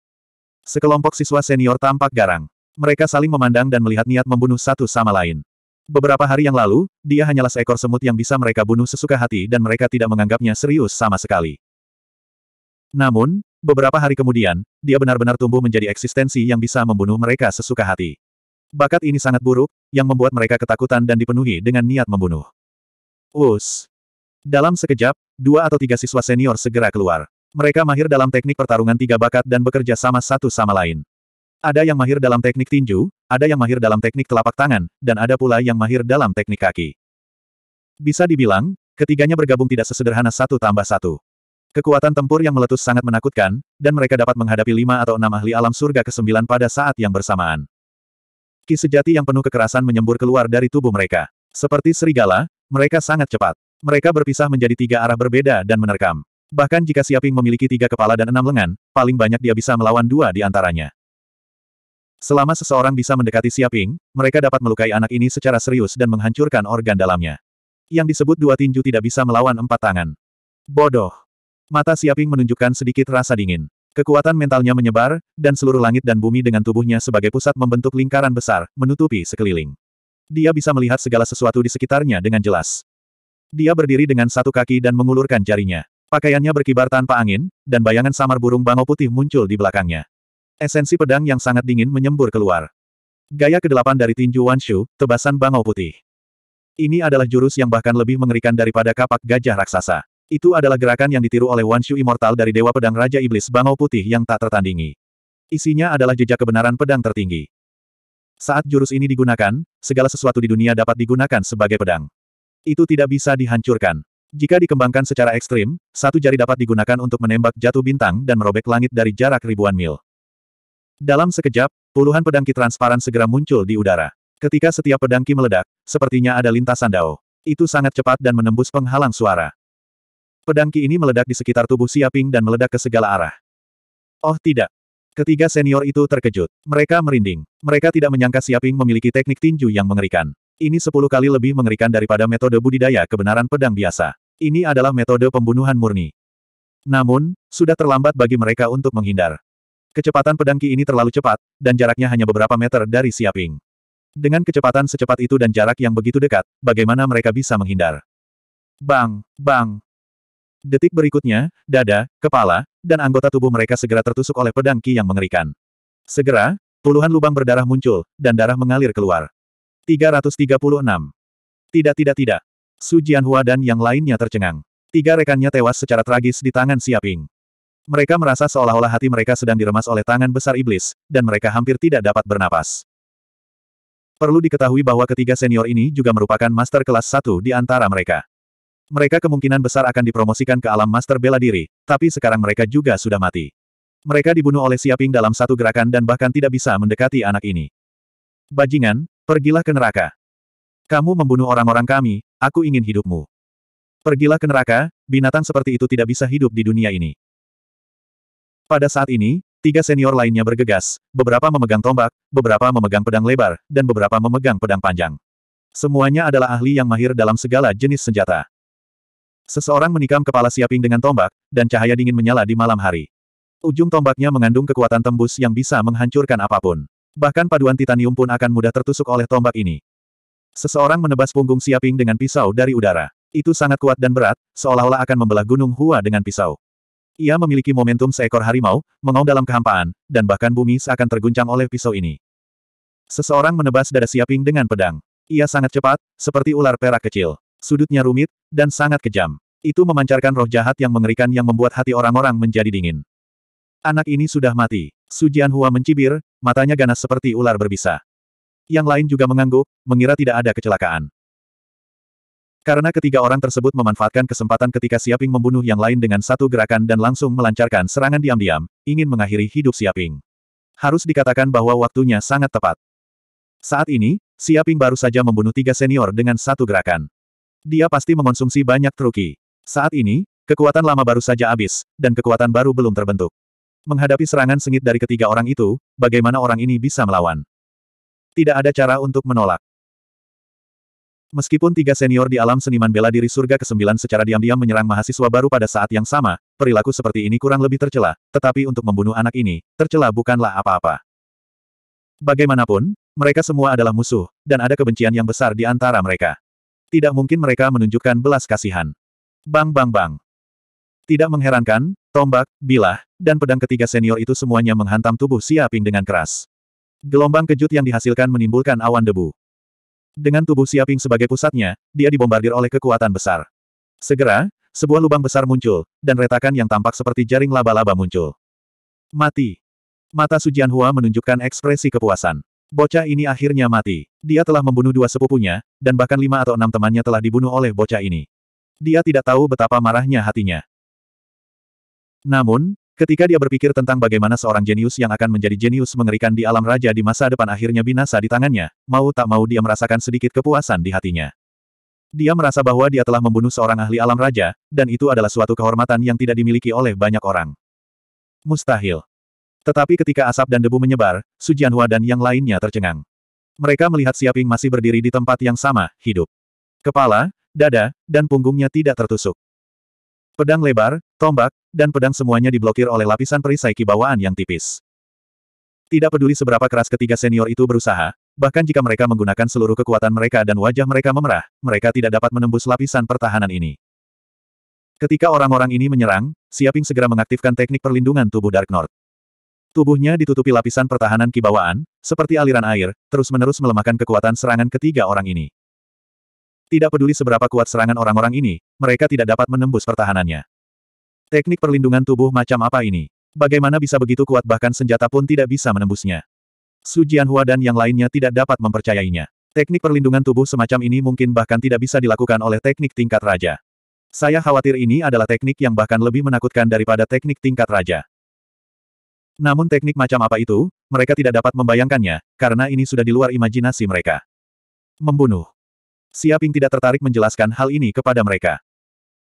Sekelompok siswa senior tampak garang. Mereka saling memandang dan melihat niat membunuh satu sama lain. Beberapa hari yang lalu, dia hanyalah seekor semut yang bisa mereka bunuh sesuka hati dan mereka tidak menganggapnya serius sama sekali. Namun, Beberapa hari kemudian, dia benar-benar tumbuh menjadi eksistensi yang bisa membunuh mereka sesuka hati. Bakat ini sangat buruk, yang membuat mereka ketakutan dan dipenuhi dengan niat membunuh. Us. Dalam sekejap, dua atau tiga siswa senior segera keluar. Mereka mahir dalam teknik pertarungan tiga bakat dan bekerja sama satu sama lain. Ada yang mahir dalam teknik tinju, ada yang mahir dalam teknik telapak tangan, dan ada pula yang mahir dalam teknik kaki. Bisa dibilang, ketiganya bergabung tidak sesederhana satu tambah satu. Kekuatan tempur yang meletus sangat menakutkan, dan mereka dapat menghadapi lima atau enam ahli alam surga ke-9 pada saat yang bersamaan. Ki sejati yang penuh kekerasan menyembur keluar dari tubuh mereka. Seperti serigala, mereka sangat cepat. Mereka berpisah menjadi tiga arah berbeda dan menerkam. Bahkan jika Siaping memiliki tiga kepala dan enam lengan, paling banyak dia bisa melawan dua di antaranya. Selama seseorang bisa mendekati Siaping, mereka dapat melukai anak ini secara serius dan menghancurkan organ dalamnya. Yang disebut dua tinju tidak bisa melawan empat tangan. Bodoh. Mata Siaping menunjukkan sedikit rasa dingin. Kekuatan mentalnya menyebar, dan seluruh langit dan bumi dengan tubuhnya sebagai pusat membentuk lingkaran besar, menutupi sekeliling. Dia bisa melihat segala sesuatu di sekitarnya dengan jelas. Dia berdiri dengan satu kaki dan mengulurkan jarinya. Pakaiannya berkibar tanpa angin, dan bayangan samar burung bangau putih muncul di belakangnya. Esensi pedang yang sangat dingin menyembur keluar. Gaya kedelapan dari tinju Wanshu, tebasan bangau putih. Ini adalah jurus yang bahkan lebih mengerikan daripada kapak gajah raksasa. Itu adalah gerakan yang ditiru oleh Wanshu Immortal dari Dewa Pedang Raja Iblis Bangau Putih yang tak tertandingi. Isinya adalah jejak kebenaran pedang tertinggi. Saat jurus ini digunakan, segala sesuatu di dunia dapat digunakan sebagai pedang. Itu tidak bisa dihancurkan. Jika dikembangkan secara ekstrim, satu jari dapat digunakan untuk menembak jatuh bintang dan merobek langit dari jarak ribuan mil. Dalam sekejap, puluhan pedang ki transparan segera muncul di udara. Ketika setiap pedang ki meledak, sepertinya ada lintasan dao. Itu sangat cepat dan menembus penghalang suara. Pedang Ki ini meledak di sekitar tubuh Siaping dan meledak ke segala arah. Oh tidak. Ketiga senior itu terkejut. Mereka merinding. Mereka tidak menyangka Siaping memiliki teknik tinju yang mengerikan. Ini sepuluh kali lebih mengerikan daripada metode budidaya kebenaran pedang biasa. Ini adalah metode pembunuhan murni. Namun, sudah terlambat bagi mereka untuk menghindar. Kecepatan pedang Ki ini terlalu cepat, dan jaraknya hanya beberapa meter dari Siaping. Dengan kecepatan secepat itu dan jarak yang begitu dekat, bagaimana mereka bisa menghindar? Bang, bang, Detik berikutnya, dada, kepala, dan anggota tubuh mereka segera tertusuk oleh pedang Ki yang mengerikan. Segera, puluhan lubang berdarah muncul, dan darah mengalir keluar. 336. Tidak tidak tidak. Su Jianhua dan yang lainnya tercengang. Tiga rekannya tewas secara tragis di tangan Siaping. Mereka merasa seolah-olah hati mereka sedang diremas oleh tangan besar iblis, dan mereka hampir tidak dapat bernapas. Perlu diketahui bahwa ketiga senior ini juga merupakan master kelas satu di antara mereka. Mereka kemungkinan besar akan dipromosikan ke alam master bela diri, tapi sekarang mereka juga sudah mati. Mereka dibunuh oleh Siaping dalam satu gerakan dan bahkan tidak bisa mendekati anak ini. Bajingan, pergilah ke neraka. Kamu membunuh orang-orang kami, aku ingin hidupmu. Pergilah ke neraka, binatang seperti itu tidak bisa hidup di dunia ini. Pada saat ini, tiga senior lainnya bergegas, beberapa memegang tombak, beberapa memegang pedang lebar, dan beberapa memegang pedang panjang. Semuanya adalah ahli yang mahir dalam segala jenis senjata. Seseorang menikam kepala Siaping dengan tombak, dan cahaya dingin menyala di malam hari. Ujung tombaknya mengandung kekuatan tembus yang bisa menghancurkan apapun. Bahkan paduan titanium pun akan mudah tertusuk oleh tombak ini. Seseorang menebas punggung Siaping dengan pisau dari udara. Itu sangat kuat dan berat, seolah-olah akan membelah gunung Hua dengan pisau. Ia memiliki momentum seekor harimau, mengaum dalam kehampaan, dan bahkan bumi seakan terguncang oleh pisau ini. Seseorang menebas dada Siaping dengan pedang. Ia sangat cepat, seperti ular perak kecil. Sudutnya rumit, dan sangat kejam. Itu memancarkan roh jahat yang mengerikan yang membuat hati orang-orang menjadi dingin. Anak ini sudah mati. Sujian Hua mencibir, matanya ganas seperti ular berbisa. Yang lain juga mengangguk, mengira tidak ada kecelakaan. Karena ketiga orang tersebut memanfaatkan kesempatan ketika Siaping membunuh yang lain dengan satu gerakan dan langsung melancarkan serangan diam-diam, ingin mengakhiri hidup Siaping. Harus dikatakan bahwa waktunya sangat tepat. Saat ini, Siaping baru saja membunuh tiga senior dengan satu gerakan. Dia pasti mengonsumsi banyak truki. Saat ini, kekuatan lama baru saja habis, dan kekuatan baru belum terbentuk. Menghadapi serangan sengit dari ketiga orang itu, bagaimana orang ini bisa melawan? Tidak ada cara untuk menolak. Meskipun tiga senior di alam seniman bela diri surga ke-9 secara diam-diam menyerang mahasiswa baru pada saat yang sama, perilaku seperti ini kurang lebih tercela, tetapi untuk membunuh anak ini, tercela bukanlah apa-apa. Bagaimanapun, mereka semua adalah musuh, dan ada kebencian yang besar di antara mereka. Tidak mungkin mereka menunjukkan belas kasihan. Bang bang bang. Tidak mengherankan, tombak, bilah, dan pedang ketiga senior itu semuanya menghantam tubuh Siaping dengan keras. Gelombang kejut yang dihasilkan menimbulkan awan debu. Dengan tubuh Siaping sebagai pusatnya, dia dibombardir oleh kekuatan besar. Segera, sebuah lubang besar muncul, dan retakan yang tampak seperti jaring laba-laba muncul. Mati. Mata Sujian Hua menunjukkan ekspresi kepuasan. Bocah ini akhirnya mati. Dia telah membunuh dua sepupunya, dan bahkan lima atau enam temannya telah dibunuh oleh bocah ini. Dia tidak tahu betapa marahnya hatinya. Namun, ketika dia berpikir tentang bagaimana seorang jenius yang akan menjadi jenius mengerikan di alam raja di masa depan akhirnya binasa di tangannya, mau tak mau dia merasakan sedikit kepuasan di hatinya. Dia merasa bahwa dia telah membunuh seorang ahli alam raja, dan itu adalah suatu kehormatan yang tidak dimiliki oleh banyak orang. Mustahil. Tetapi ketika asap dan debu menyebar, Su Jianhua dan yang lainnya tercengang. Mereka melihat Siaping masih berdiri di tempat yang sama, hidup. Kepala, dada, dan punggungnya tidak tertusuk. Pedang lebar, tombak, dan pedang semuanya diblokir oleh lapisan perisai kibawaan yang tipis. Tidak peduli seberapa keras ketiga senior itu berusaha, bahkan jika mereka menggunakan seluruh kekuatan mereka dan wajah mereka memerah, mereka tidak dapat menembus lapisan pertahanan ini. Ketika orang-orang ini menyerang, Siaping segera mengaktifkan teknik perlindungan tubuh Dark North. Tubuhnya ditutupi lapisan pertahanan kibawaan, seperti aliran air, terus-menerus melemahkan kekuatan serangan ketiga orang ini. Tidak peduli seberapa kuat serangan orang-orang ini, mereka tidak dapat menembus pertahanannya. Teknik perlindungan tubuh macam apa ini? Bagaimana bisa begitu kuat bahkan senjata pun tidak bisa menembusnya? Su Jianhua dan yang lainnya tidak dapat mempercayainya. Teknik perlindungan tubuh semacam ini mungkin bahkan tidak bisa dilakukan oleh teknik tingkat raja. Saya khawatir ini adalah teknik yang bahkan lebih menakutkan daripada teknik tingkat raja. Namun teknik macam apa itu, mereka tidak dapat membayangkannya, karena ini sudah di luar imajinasi mereka. Membunuh. Siaping tidak tertarik menjelaskan hal ini kepada mereka.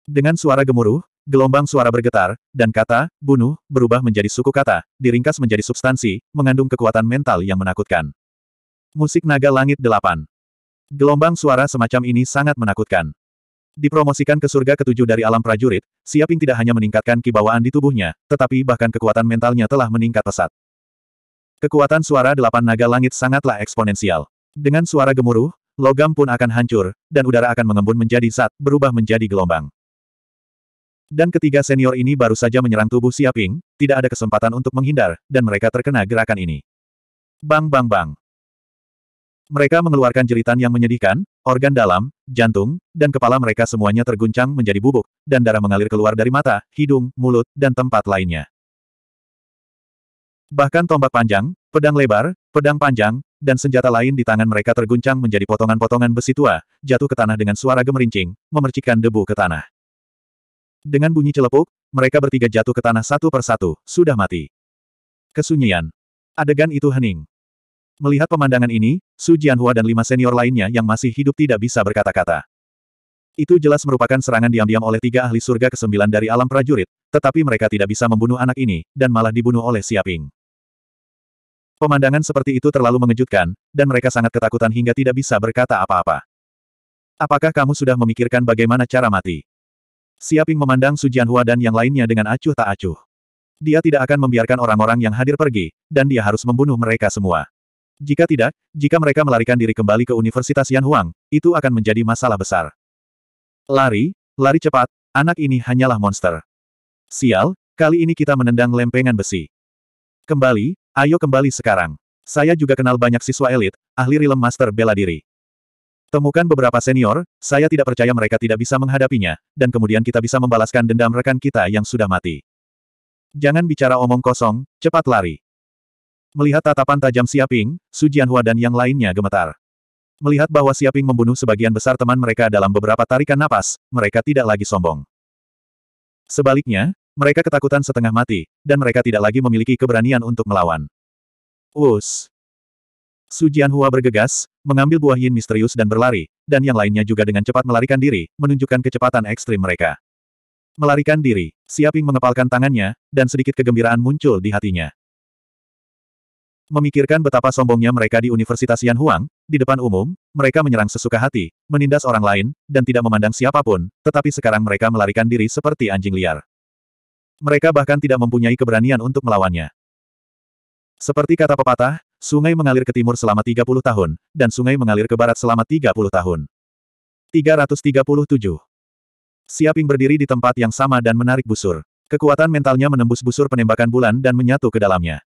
Dengan suara gemuruh, gelombang suara bergetar, dan kata, bunuh, berubah menjadi suku kata, diringkas menjadi substansi, mengandung kekuatan mental yang menakutkan. Musik Naga Langit 8 Gelombang suara semacam ini sangat menakutkan. Dipromosikan ke surga ketujuh dari alam prajurit, Siaping tidak hanya meningkatkan kibawaan di tubuhnya, tetapi bahkan kekuatan mentalnya telah meningkat pesat. Kekuatan suara delapan naga langit sangatlah eksponensial. Dengan suara gemuruh, logam pun akan hancur, dan udara akan mengembun menjadi zat, berubah menjadi gelombang. Dan ketiga senior ini baru saja menyerang tubuh Siaping, tidak ada kesempatan untuk menghindar, dan mereka terkena gerakan ini. Bang bang bang. Mereka mengeluarkan jeritan yang menyedihkan, organ dalam, jantung, dan kepala mereka semuanya terguncang menjadi bubuk, dan darah mengalir keluar dari mata, hidung, mulut, dan tempat lainnya. Bahkan tombak panjang, pedang lebar, pedang panjang, dan senjata lain di tangan mereka terguncang menjadi potongan-potongan besi tua, jatuh ke tanah dengan suara gemerincing, memercikkan debu ke tanah. Dengan bunyi celepuk, mereka bertiga jatuh ke tanah satu persatu, sudah mati. Kesunyian. Adegan itu hening. Melihat pemandangan ini, Su Jianhua dan lima senior lainnya yang masih hidup tidak bisa berkata-kata. Itu jelas merupakan serangan diam-diam oleh tiga ahli surga kesembilan dari alam prajurit, tetapi mereka tidak bisa membunuh anak ini, dan malah dibunuh oleh Siaping. Pemandangan seperti itu terlalu mengejutkan, dan mereka sangat ketakutan hingga tidak bisa berkata apa-apa. Apakah kamu sudah memikirkan bagaimana cara mati? Siaping memandang Su Jianhua dan yang lainnya dengan acuh tak acuh. Dia tidak akan membiarkan orang-orang yang hadir pergi, dan dia harus membunuh mereka semua. Jika tidak, jika mereka melarikan diri kembali ke Universitas Yan Huang, itu akan menjadi masalah besar. Lari, lari cepat, anak ini hanyalah monster. Sial, kali ini kita menendang lempengan besi. Kembali, ayo kembali sekarang. Saya juga kenal banyak siswa elit, ahli rilem master bela diri. Temukan beberapa senior, saya tidak percaya mereka tidak bisa menghadapinya, dan kemudian kita bisa membalaskan dendam rekan kita yang sudah mati. Jangan bicara omong kosong, cepat lari. Melihat tatapan tajam Siaping, Su Jianhua dan yang lainnya gemetar. Melihat bahwa Siaping membunuh sebagian besar teman mereka dalam beberapa tarikan napas, mereka tidak lagi sombong. Sebaliknya, mereka ketakutan setengah mati, dan mereka tidak lagi memiliki keberanian untuk melawan. Us. Su Jianhua bergegas, mengambil buah yin misterius dan berlari, dan yang lainnya juga dengan cepat melarikan diri, menunjukkan kecepatan ekstrim mereka. Melarikan diri, Siaping mengepalkan tangannya, dan sedikit kegembiraan muncul di hatinya. Memikirkan betapa sombongnya mereka di Universitas Yan Huang, di depan umum, mereka menyerang sesuka hati, menindas orang lain, dan tidak memandang siapapun, tetapi sekarang mereka melarikan diri seperti anjing liar. Mereka bahkan tidak mempunyai keberanian untuk melawannya. Seperti kata pepatah, sungai mengalir ke timur selama 30 tahun, dan sungai mengalir ke barat selama 30 tahun. 337. Siaping berdiri di tempat yang sama dan menarik busur. Kekuatan mentalnya menembus busur penembakan bulan dan menyatu ke dalamnya.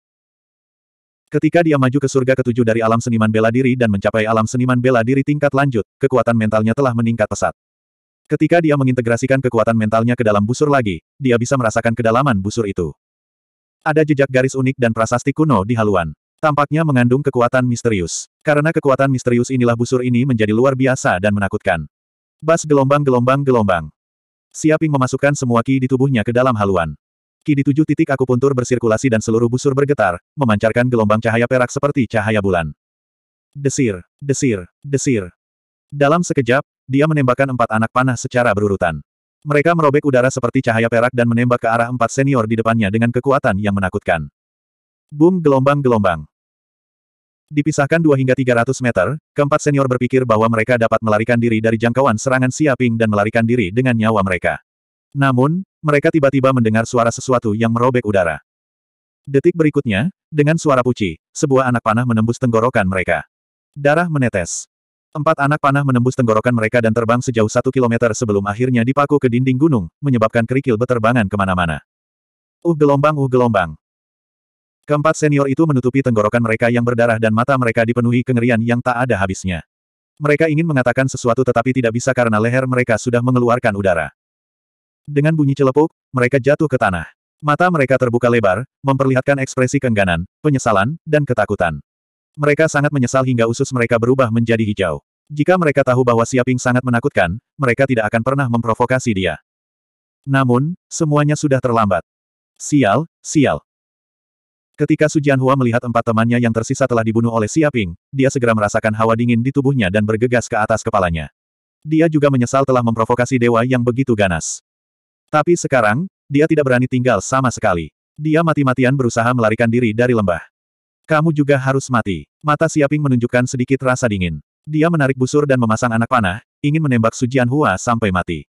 Ketika dia maju ke surga ketujuh dari alam seniman bela diri dan mencapai alam seniman bela diri tingkat lanjut, kekuatan mentalnya telah meningkat pesat. Ketika dia mengintegrasikan kekuatan mentalnya ke dalam busur lagi, dia bisa merasakan kedalaman busur itu. Ada jejak garis unik dan prasasti kuno di haluan. Tampaknya mengandung kekuatan misterius. Karena kekuatan misterius inilah busur ini menjadi luar biasa dan menakutkan. Bas gelombang gelombang gelombang. Siaping memasukkan semua ki di tubuhnya ke dalam haluan. Ki di tujuh titik akupuntur bersirkulasi dan seluruh busur bergetar, memancarkan gelombang cahaya perak seperti cahaya bulan. Desir, desir, desir. Dalam sekejap, dia menembakkan empat anak panah secara berurutan. Mereka merobek udara seperti cahaya perak dan menembak ke arah empat senior di depannya dengan kekuatan yang menakutkan. Boom gelombang-gelombang. Dipisahkan dua hingga tiga ratus meter, keempat senior berpikir bahwa mereka dapat melarikan diri dari jangkauan serangan Siaping dan melarikan diri dengan nyawa mereka. Namun, mereka tiba-tiba mendengar suara sesuatu yang merobek udara. Detik berikutnya, dengan suara puci, sebuah anak panah menembus tenggorokan mereka. Darah menetes. Empat anak panah menembus tenggorokan mereka dan terbang sejauh satu kilometer sebelum akhirnya dipaku ke dinding gunung, menyebabkan kerikil beterbangan kemana-mana. Uh gelombang uh gelombang. Keempat senior itu menutupi tenggorokan mereka yang berdarah dan mata mereka dipenuhi kengerian yang tak ada habisnya. Mereka ingin mengatakan sesuatu tetapi tidak bisa karena leher mereka sudah mengeluarkan udara. Dengan bunyi celepuk, mereka jatuh ke tanah. Mata mereka terbuka lebar, memperlihatkan ekspresi kengganan, penyesalan, dan ketakutan. Mereka sangat menyesal hingga usus mereka berubah menjadi hijau. Jika mereka tahu bahwa Siaping sangat menakutkan, mereka tidak akan pernah memprovokasi dia. Namun, semuanya sudah terlambat. Sial, sial. Ketika Su Jianhua melihat empat temannya yang tersisa telah dibunuh oleh Siaping, dia segera merasakan hawa dingin di tubuhnya dan bergegas ke atas kepalanya. Dia juga menyesal telah memprovokasi dewa yang begitu ganas. Tapi sekarang, dia tidak berani tinggal sama sekali. Dia mati-matian berusaha melarikan diri dari lembah. Kamu juga harus mati. Mata Siaping menunjukkan sedikit rasa dingin. Dia menarik busur dan memasang anak panah, ingin menembak Sujian Hua sampai mati.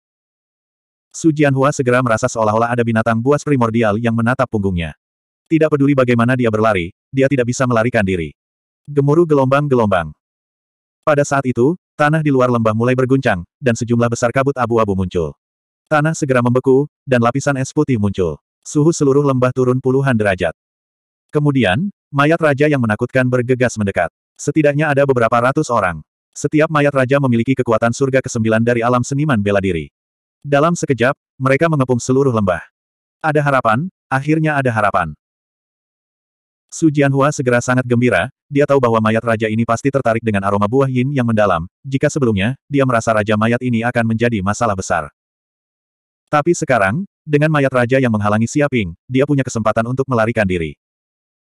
Sujian Hua segera merasa seolah-olah ada binatang buas primordial yang menatap punggungnya. Tidak peduli bagaimana dia berlari, dia tidak bisa melarikan diri. Gemuruh gelombang-gelombang. Pada saat itu, tanah di luar lembah mulai berguncang, dan sejumlah besar kabut abu-abu muncul. Tanah segera membeku, dan lapisan es putih muncul. Suhu seluruh lembah turun puluhan derajat. Kemudian, mayat raja yang menakutkan bergegas mendekat. Setidaknya ada beberapa ratus orang. Setiap mayat raja memiliki kekuatan surga kesembilan dari alam seniman bela diri. Dalam sekejap, mereka mengepung seluruh lembah. Ada harapan, akhirnya ada harapan. Su Jianhua segera sangat gembira, dia tahu bahwa mayat raja ini pasti tertarik dengan aroma buah yin yang mendalam, jika sebelumnya, dia merasa raja mayat ini akan menjadi masalah besar. Tapi sekarang, dengan mayat raja yang menghalangi Siaping, dia punya kesempatan untuk melarikan diri.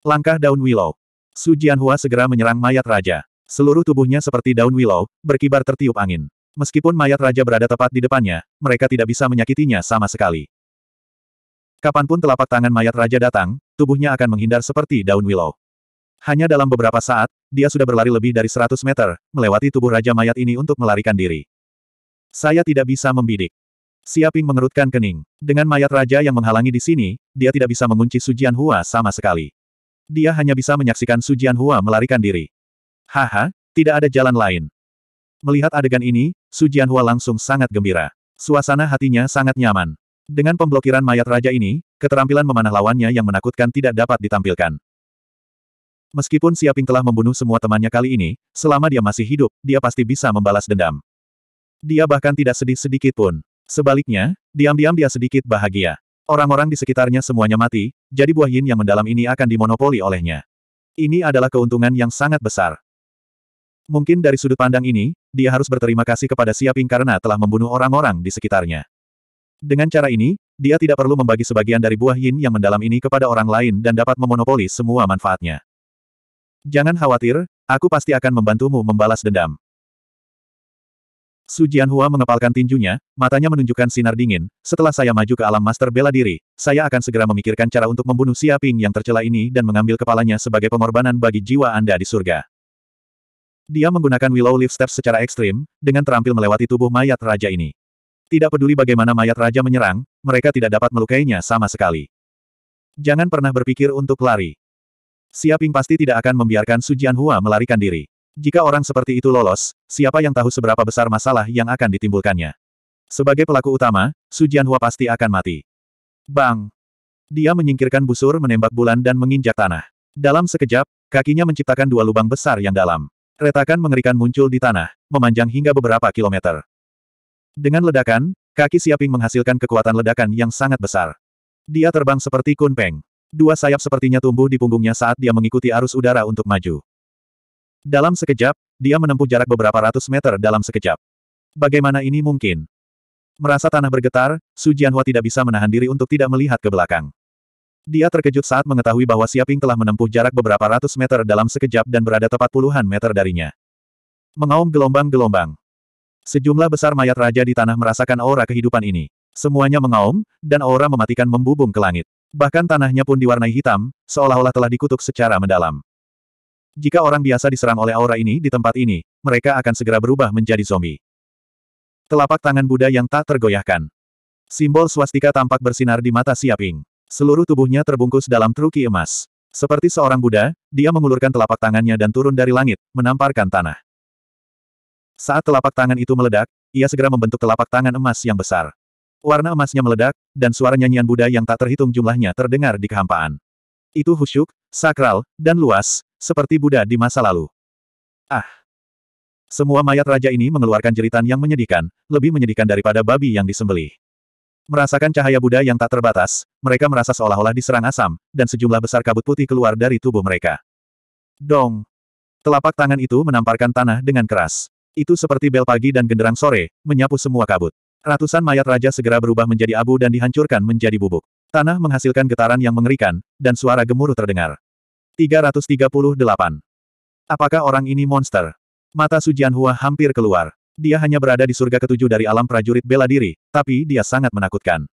Langkah daun willow. Su Jianhua segera menyerang mayat raja. Seluruh tubuhnya seperti daun willow, berkibar tertiup angin. Meskipun mayat raja berada tepat di depannya, mereka tidak bisa menyakitinya sama sekali. Kapanpun telapak tangan mayat raja datang, tubuhnya akan menghindar seperti daun willow. Hanya dalam beberapa saat, dia sudah berlari lebih dari 100 meter, melewati tubuh raja mayat ini untuk melarikan diri. Saya tidak bisa membidik. Siaping mengerutkan kening. Dengan mayat raja yang menghalangi di sini, dia tidak bisa mengunci Sujian Hua sama sekali. Dia hanya bisa menyaksikan Sujian Hua melarikan diri. Haha, tidak ada jalan lain. Melihat adegan ini, Sujian Hua langsung sangat gembira. Suasana hatinya sangat nyaman. Dengan pemblokiran mayat raja ini, keterampilan memanah lawannya yang menakutkan tidak dapat ditampilkan. Meskipun Siaping telah membunuh semua temannya kali ini, selama dia masih hidup, dia pasti bisa membalas dendam. Dia bahkan tidak sedih sedikit pun. Sebaliknya, diam-diam dia sedikit bahagia. Orang-orang di sekitarnya semuanya mati, jadi buah yin yang mendalam ini akan dimonopoli olehnya. Ini adalah keuntungan yang sangat besar. Mungkin dari sudut pandang ini, dia harus berterima kasih kepada Siaping karena telah membunuh orang-orang di sekitarnya. Dengan cara ini, dia tidak perlu membagi sebagian dari buah yin yang mendalam ini kepada orang lain dan dapat memonopoli semua manfaatnya. Jangan khawatir, aku pasti akan membantumu membalas dendam. Su Jianhua mengepalkan tinjunya, matanya menunjukkan sinar dingin, setelah saya maju ke alam master bela diri, saya akan segera memikirkan cara untuk membunuh Xia Ping yang tercela ini dan mengambil kepalanya sebagai pengorbanan bagi jiwa Anda di surga. Dia menggunakan Willow Leaf Steps secara ekstrim, dengan terampil melewati tubuh mayat raja ini. Tidak peduli bagaimana mayat raja menyerang, mereka tidak dapat melukainya sama sekali. Jangan pernah berpikir untuk lari. Xia Ping pasti tidak akan membiarkan Su Jianhua melarikan diri. Jika orang seperti itu lolos, siapa yang tahu seberapa besar masalah yang akan ditimbulkannya. Sebagai pelaku utama, Su Jianhua pasti akan mati. Bang! Dia menyingkirkan busur menembak bulan dan menginjak tanah. Dalam sekejap, kakinya menciptakan dua lubang besar yang dalam. Retakan mengerikan muncul di tanah, memanjang hingga beberapa kilometer. Dengan ledakan, kaki Siaping menghasilkan kekuatan ledakan yang sangat besar. Dia terbang seperti kunpeng. Dua sayap sepertinya tumbuh di punggungnya saat dia mengikuti arus udara untuk maju. Dalam sekejap, dia menempuh jarak beberapa ratus meter dalam sekejap. Bagaimana ini mungkin? Merasa tanah bergetar, Su Jianhua tidak bisa menahan diri untuk tidak melihat ke belakang. Dia terkejut saat mengetahui bahwa Siaping telah menempuh jarak beberapa ratus meter dalam sekejap dan berada tepat puluhan meter darinya. Mengaum gelombang-gelombang. Sejumlah besar mayat raja di tanah merasakan aura kehidupan ini. Semuanya mengaum, dan aura mematikan membubung ke langit. Bahkan tanahnya pun diwarnai hitam, seolah-olah telah dikutuk secara mendalam. Jika orang biasa diserang oleh aura ini di tempat ini, mereka akan segera berubah menjadi zombie. Telapak tangan Buddha yang tak tergoyahkan. Simbol swastika tampak bersinar di mata Siaping. Seluruh tubuhnya terbungkus dalam truki emas. Seperti seorang Buddha, dia mengulurkan telapak tangannya dan turun dari langit, menamparkan tanah. Saat telapak tangan itu meledak, ia segera membentuk telapak tangan emas yang besar. Warna emasnya meledak, dan suara nyanyian Buddha yang tak terhitung jumlahnya terdengar di kehampaan. Itu husyuk, sakral, dan luas, seperti Buddha di masa lalu. Ah! Semua mayat raja ini mengeluarkan jeritan yang menyedihkan, lebih menyedihkan daripada babi yang disembelih. Merasakan cahaya Buddha yang tak terbatas, mereka merasa seolah-olah diserang asam, dan sejumlah besar kabut putih keluar dari tubuh mereka. Dong! Telapak tangan itu menamparkan tanah dengan keras. Itu seperti bel pagi dan genderang sore, menyapu semua kabut. Ratusan mayat raja segera berubah menjadi abu dan dihancurkan menjadi bubuk. Tanah menghasilkan getaran yang mengerikan, dan suara gemuruh terdengar. 338. Apakah orang ini monster? Mata Jianhua hampir keluar. Dia hanya berada di surga ketujuh dari alam prajurit bela diri, tapi dia sangat menakutkan.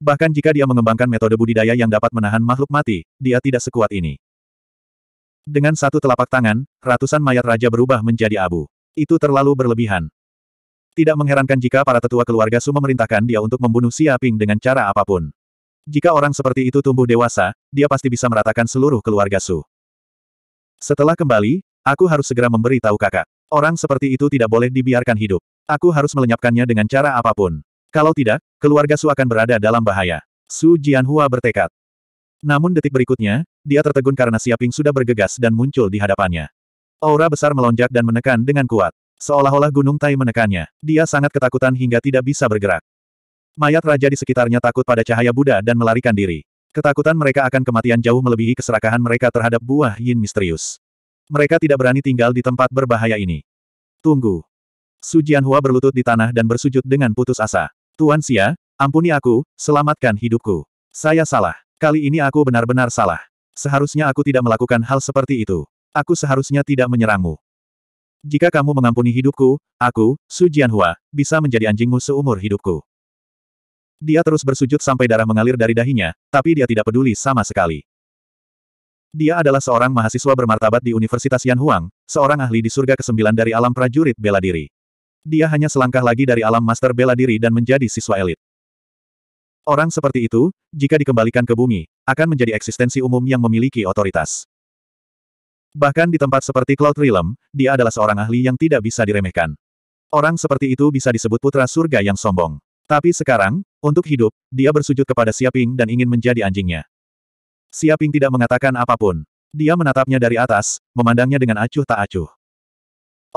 Bahkan jika dia mengembangkan metode budidaya yang dapat menahan makhluk mati, dia tidak sekuat ini. Dengan satu telapak tangan, ratusan mayat raja berubah menjadi abu. Itu terlalu berlebihan. Tidak mengherankan jika para tetua keluarga Su memerintahkan dia untuk membunuh Xia Ping dengan cara apapun. Jika orang seperti itu tumbuh dewasa, dia pasti bisa meratakan seluruh keluarga Su. Setelah kembali, aku harus segera memberi tahu kakak. Orang seperti itu tidak boleh dibiarkan hidup. Aku harus melenyapkannya dengan cara apapun. Kalau tidak, keluarga Su akan berada dalam bahaya. Su Jianhua bertekad. Namun detik berikutnya, dia tertegun karena Siaping sudah bergegas dan muncul di hadapannya. Aura besar melonjak dan menekan dengan kuat. Seolah-olah gunung Tai menekannya. Dia sangat ketakutan hingga tidak bisa bergerak. Mayat raja di sekitarnya takut pada cahaya Buddha dan melarikan diri. Ketakutan mereka akan kematian jauh melebihi keserakahan mereka terhadap buah yin misterius. Mereka tidak berani tinggal di tempat berbahaya ini. Tunggu. Su Jianhua berlutut di tanah dan bersujud dengan putus asa. Tuan Xia, ampuni aku, selamatkan hidupku. Saya salah. Kali ini aku benar-benar salah. Seharusnya aku tidak melakukan hal seperti itu. Aku seharusnya tidak menyerangmu. Jika kamu mengampuni hidupku, aku, Su Jianhua, bisa menjadi anjingmu seumur hidupku. Dia terus bersujud sampai darah mengalir dari dahinya, tapi dia tidak peduli sama sekali. Dia adalah seorang mahasiswa bermartabat di Universitas Yanhuang, seorang ahli di surga kesembilan dari alam prajurit bela diri. Dia hanya selangkah lagi dari alam master bela diri dan menjadi siswa elit. Orang seperti itu, jika dikembalikan ke bumi, akan menjadi eksistensi umum yang memiliki otoritas. Bahkan di tempat seperti Cloud Realm, dia adalah seorang ahli yang tidak bisa diremehkan. Orang seperti itu bisa disebut putra surga yang sombong. Tapi sekarang, untuk hidup, dia bersujud kepada Siaping dan ingin menjadi anjingnya. Siaping tidak mengatakan apapun. Dia menatapnya dari atas, memandangnya dengan acuh tak acuh.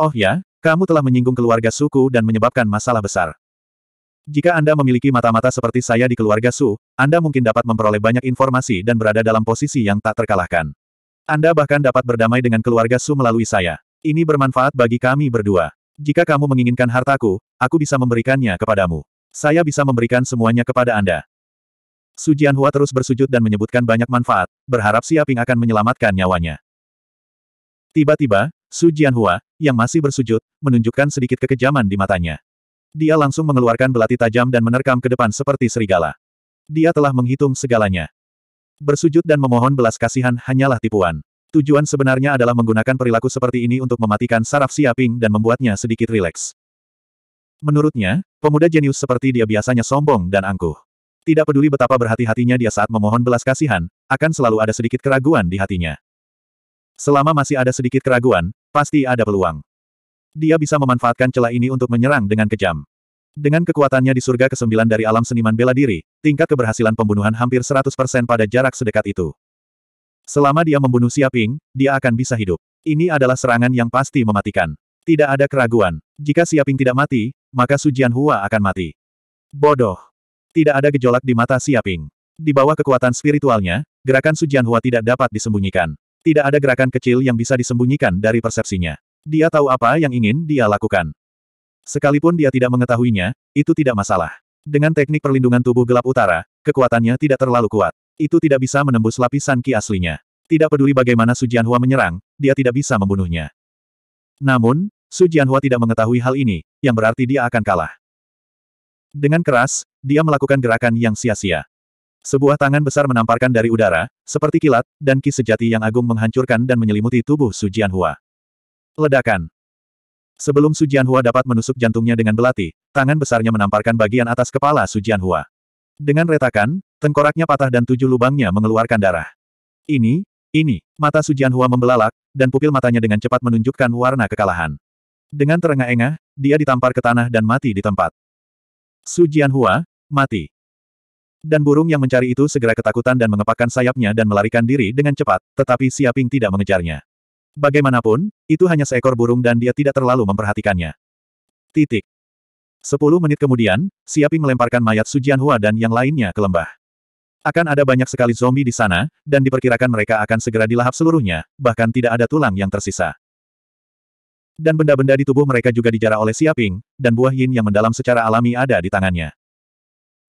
Oh ya, kamu telah menyinggung keluarga suku dan menyebabkan masalah besar. Jika Anda memiliki mata-mata seperti saya di keluarga Su, Anda mungkin dapat memperoleh banyak informasi dan berada dalam posisi yang tak terkalahkan. Anda bahkan dapat berdamai dengan keluarga Su melalui saya. Ini bermanfaat bagi kami berdua. Jika kamu menginginkan hartaku, aku bisa memberikannya kepadamu. Saya bisa memberikan semuanya kepada Anda. Su Jianhua terus bersujud dan menyebutkan banyak manfaat, berharap Siaping akan menyelamatkan nyawanya. Tiba-tiba, Su Jianhua, yang masih bersujud, menunjukkan sedikit kekejaman di matanya. Dia langsung mengeluarkan belati tajam dan menerkam ke depan seperti serigala. Dia telah menghitung segalanya. Bersujud dan memohon belas kasihan hanyalah tipuan. Tujuan sebenarnya adalah menggunakan perilaku seperti ini untuk mematikan saraf Siaping dan membuatnya sedikit rileks. Menurutnya, pemuda jenius seperti dia biasanya sombong dan angkuh. Tidak peduli betapa berhati-hatinya dia saat memohon belas kasihan, akan selalu ada sedikit keraguan di hatinya. Selama masih ada sedikit keraguan, pasti ada peluang. Dia bisa memanfaatkan celah ini untuk menyerang dengan kejam. Dengan kekuatannya di surga ke-9 dari alam seniman bela diri, tingkat keberhasilan pembunuhan hampir 100% pada jarak sedekat itu. Selama dia membunuh Siaping, dia akan bisa hidup. Ini adalah serangan yang pasti mematikan. Tidak ada keraguan. Jika Siaping tidak mati, maka Su Hua akan mati. Bodoh. Tidak ada gejolak di mata Siaping. Di bawah kekuatan spiritualnya, gerakan Su Hua tidak dapat disembunyikan. Tidak ada gerakan kecil yang bisa disembunyikan dari persepsinya. Dia tahu apa yang ingin dia lakukan. Sekalipun dia tidak mengetahuinya, itu tidak masalah. Dengan teknik perlindungan tubuh gelap utara, kekuatannya tidak terlalu kuat. Itu tidak bisa menembus lapisan ki aslinya. Tidak peduli bagaimana Su Jianhua menyerang, dia tidak bisa membunuhnya. Namun, Su Jianhua tidak mengetahui hal ini, yang berarti dia akan kalah. Dengan keras, dia melakukan gerakan yang sia-sia. Sebuah tangan besar menamparkan dari udara, seperti kilat, dan ki sejati yang agung menghancurkan dan menyelimuti tubuh Su Jianhua. Ledakan. Sebelum Su Jianhua dapat menusuk jantungnya dengan belati, tangan besarnya menamparkan bagian atas kepala Su Jianhua. Dengan retakan, tengkoraknya patah dan tujuh lubangnya mengeluarkan darah. Ini, ini, mata Su Jianhua membelalak, dan pupil matanya dengan cepat menunjukkan warna kekalahan. Dengan terengah-engah, dia ditampar ke tanah dan mati di tempat. Su Jianhua, mati. Dan burung yang mencari itu segera ketakutan dan mengepakkan sayapnya dan melarikan diri dengan cepat, tetapi Siaping tidak mengejarnya. Bagaimanapun, itu hanya seekor burung dan dia tidak terlalu memperhatikannya. Titik. Sepuluh menit kemudian, Siaping melemparkan mayat Su Jianhua dan yang lainnya ke lembah. Akan ada banyak sekali zombie di sana, dan diperkirakan mereka akan segera dilahap seluruhnya, bahkan tidak ada tulang yang tersisa dan benda-benda di tubuh mereka juga dijarah oleh Siaping, dan buah yin yang mendalam secara alami ada di tangannya.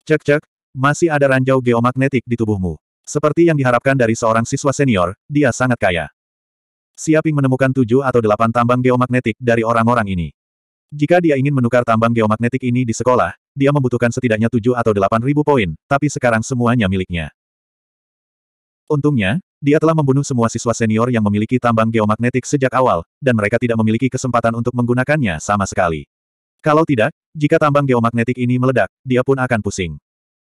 Cek-cek, masih ada ranjau geomagnetik di tubuhmu. Seperti yang diharapkan dari seorang siswa senior, dia sangat kaya. Siaping menemukan tujuh atau delapan tambang geomagnetik dari orang-orang ini. Jika dia ingin menukar tambang geomagnetik ini di sekolah, dia membutuhkan setidaknya tujuh atau delapan ribu poin, tapi sekarang semuanya miliknya. Untungnya, dia telah membunuh semua siswa senior yang memiliki tambang geomagnetik sejak awal, dan mereka tidak memiliki kesempatan untuk menggunakannya sama sekali. Kalau tidak, jika tambang geomagnetik ini meledak, dia pun akan pusing.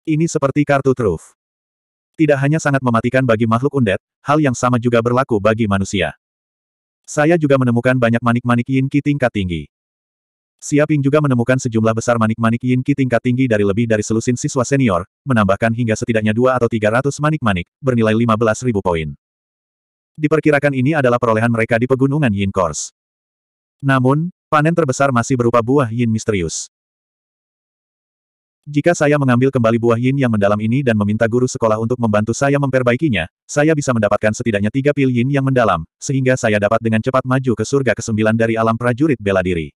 Ini seperti kartu truf. Tidak hanya sangat mematikan bagi makhluk undet, hal yang sama juga berlaku bagi manusia. Saya juga menemukan banyak manik-manik yin ki tingkat tinggi. Siaping juga menemukan sejumlah besar manik-manik Yin Qi tingkat tinggi dari lebih dari selusin siswa senior, menambahkan hingga setidaknya dua atau tiga ratus manik-manik, bernilai lima belas ribu poin. Diperkirakan ini adalah perolehan mereka di pegunungan Yin Course. Namun, panen terbesar masih berupa buah Yin misterius. Jika saya mengambil kembali buah yin yang mendalam ini dan meminta guru sekolah untuk membantu saya memperbaikinya, saya bisa mendapatkan setidaknya tiga pil yin yang mendalam, sehingga saya dapat dengan cepat maju ke surga ke-9 dari alam prajurit bela diri.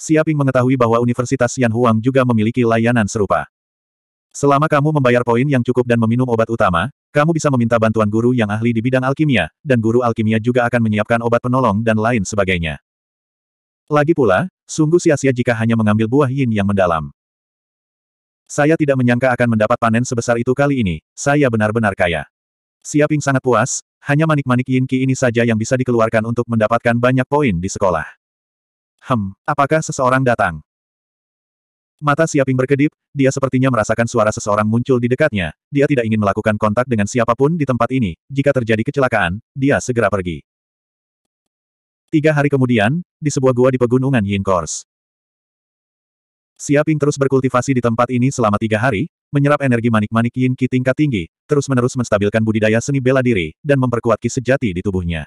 Siaping mengetahui bahwa Universitas Yan Huang juga memiliki layanan serupa. Selama kamu membayar poin yang cukup dan meminum obat utama, kamu bisa meminta bantuan guru yang ahli di bidang alkimia, dan guru alkimia juga akan menyiapkan obat penolong dan lain sebagainya. Lagi pula, sungguh sia-sia jika hanya mengambil buah yin yang mendalam. Saya tidak menyangka akan mendapat panen sebesar itu kali ini, saya benar-benar kaya. Siaping sangat puas, hanya manik-manik yin ki ini saja yang bisa dikeluarkan untuk mendapatkan banyak poin di sekolah. Hem, apakah seseorang datang? Mata Siaping berkedip, dia sepertinya merasakan suara seseorang muncul di dekatnya. Dia tidak ingin melakukan kontak dengan siapapun di tempat ini. Jika terjadi kecelakaan, dia segera pergi. Tiga hari kemudian, di sebuah gua di pegunungan Yinkors. Siaping terus berkultivasi di tempat ini selama tiga hari, menyerap energi manik-manik Yin Qi tingkat tinggi, terus-menerus menstabilkan budidaya seni bela diri, dan memperkuat Qi sejati di tubuhnya.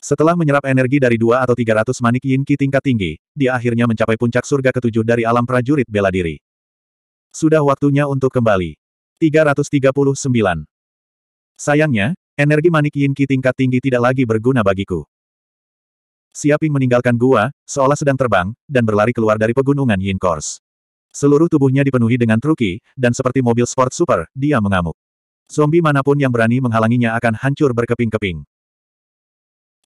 Setelah menyerap energi dari dua atau tiga ratus manik yin ki tingkat tinggi, dia akhirnya mencapai puncak surga ketujuh dari alam prajurit bela diri. Sudah waktunya untuk kembali. 339. Sayangnya, energi manik yin ki tingkat tinggi tidak lagi berguna bagiku. Siaping meninggalkan gua, seolah sedang terbang, dan berlari keluar dari pegunungan Yin kors. Seluruh tubuhnya dipenuhi dengan truki, dan seperti mobil sport super, dia mengamuk. Zombie manapun yang berani menghalanginya akan hancur berkeping-keping.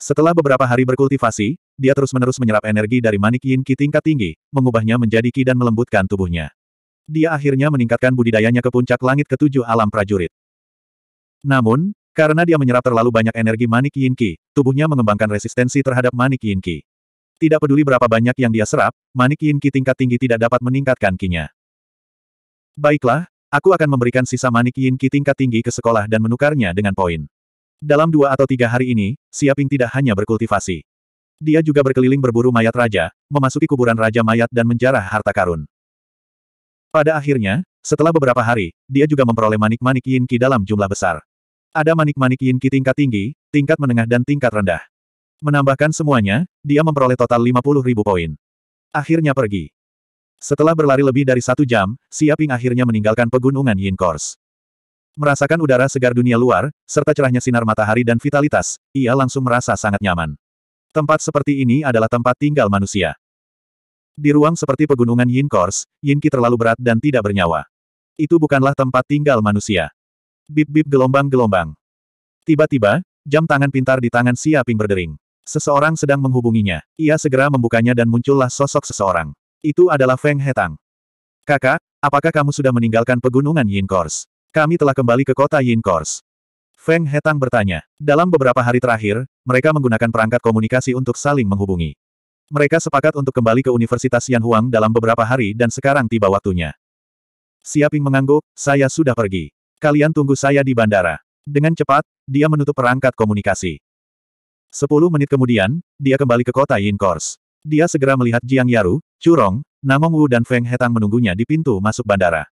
Setelah beberapa hari berkultivasi, dia terus-menerus menyerap energi dari manik yin ki tingkat tinggi, mengubahnya menjadi ki dan melembutkan tubuhnya. Dia akhirnya meningkatkan budidayanya ke puncak langit ketujuh alam prajurit. Namun, karena dia menyerap terlalu banyak energi manik yin ki, tubuhnya mengembangkan resistensi terhadap manik yin ki. Tidak peduli berapa banyak yang dia serap, manik yin ki tingkat tinggi tidak dapat meningkatkan kinya. Baiklah, aku akan memberikan sisa manik yin ki tingkat tinggi ke sekolah dan menukarnya dengan poin. Dalam dua atau tiga hari ini, Siaping tidak hanya berkultivasi. Dia juga berkeliling berburu mayat raja, memasuki kuburan raja mayat dan menjarah harta karun. Pada akhirnya, setelah beberapa hari, dia juga memperoleh manik-manik yin ki dalam jumlah besar. Ada manik-manik yin ki tingkat tinggi, tingkat menengah dan tingkat rendah. Menambahkan semuanya, dia memperoleh total 50 ribu poin. Akhirnya pergi. Setelah berlari lebih dari satu jam, Siaping akhirnya meninggalkan pegunungan Yin Course. Merasakan udara segar dunia luar, serta cerahnya sinar matahari dan vitalitas, ia langsung merasa sangat nyaman. Tempat seperti ini adalah tempat tinggal manusia. Di ruang seperti pegunungan Yin Kors, Yin Qi terlalu berat dan tidak bernyawa. Itu bukanlah tempat tinggal manusia. Bip-bip gelombang-gelombang. Tiba-tiba, jam tangan pintar di tangan Xia Ping berdering. Seseorang sedang menghubunginya. Ia segera membukanya dan muncullah sosok seseorang. Itu adalah Feng Hetang. Kakak, apakah kamu sudah meninggalkan pegunungan Yin Kors? Kami telah kembali ke kota Yin Kors. Feng Hetang bertanya. Dalam beberapa hari terakhir, mereka menggunakan perangkat komunikasi untuk saling menghubungi. Mereka sepakat untuk kembali ke Universitas Yan Huang dalam beberapa hari dan sekarang tiba waktunya. Siaping mengangguk, saya sudah pergi. Kalian tunggu saya di bandara. Dengan cepat, dia menutup perangkat komunikasi. Sepuluh menit kemudian, dia kembali ke kota Yin Kors. Dia segera melihat Jiang Yaru, Curong, Namong Wu dan Feng Hetang menunggunya di pintu masuk bandara.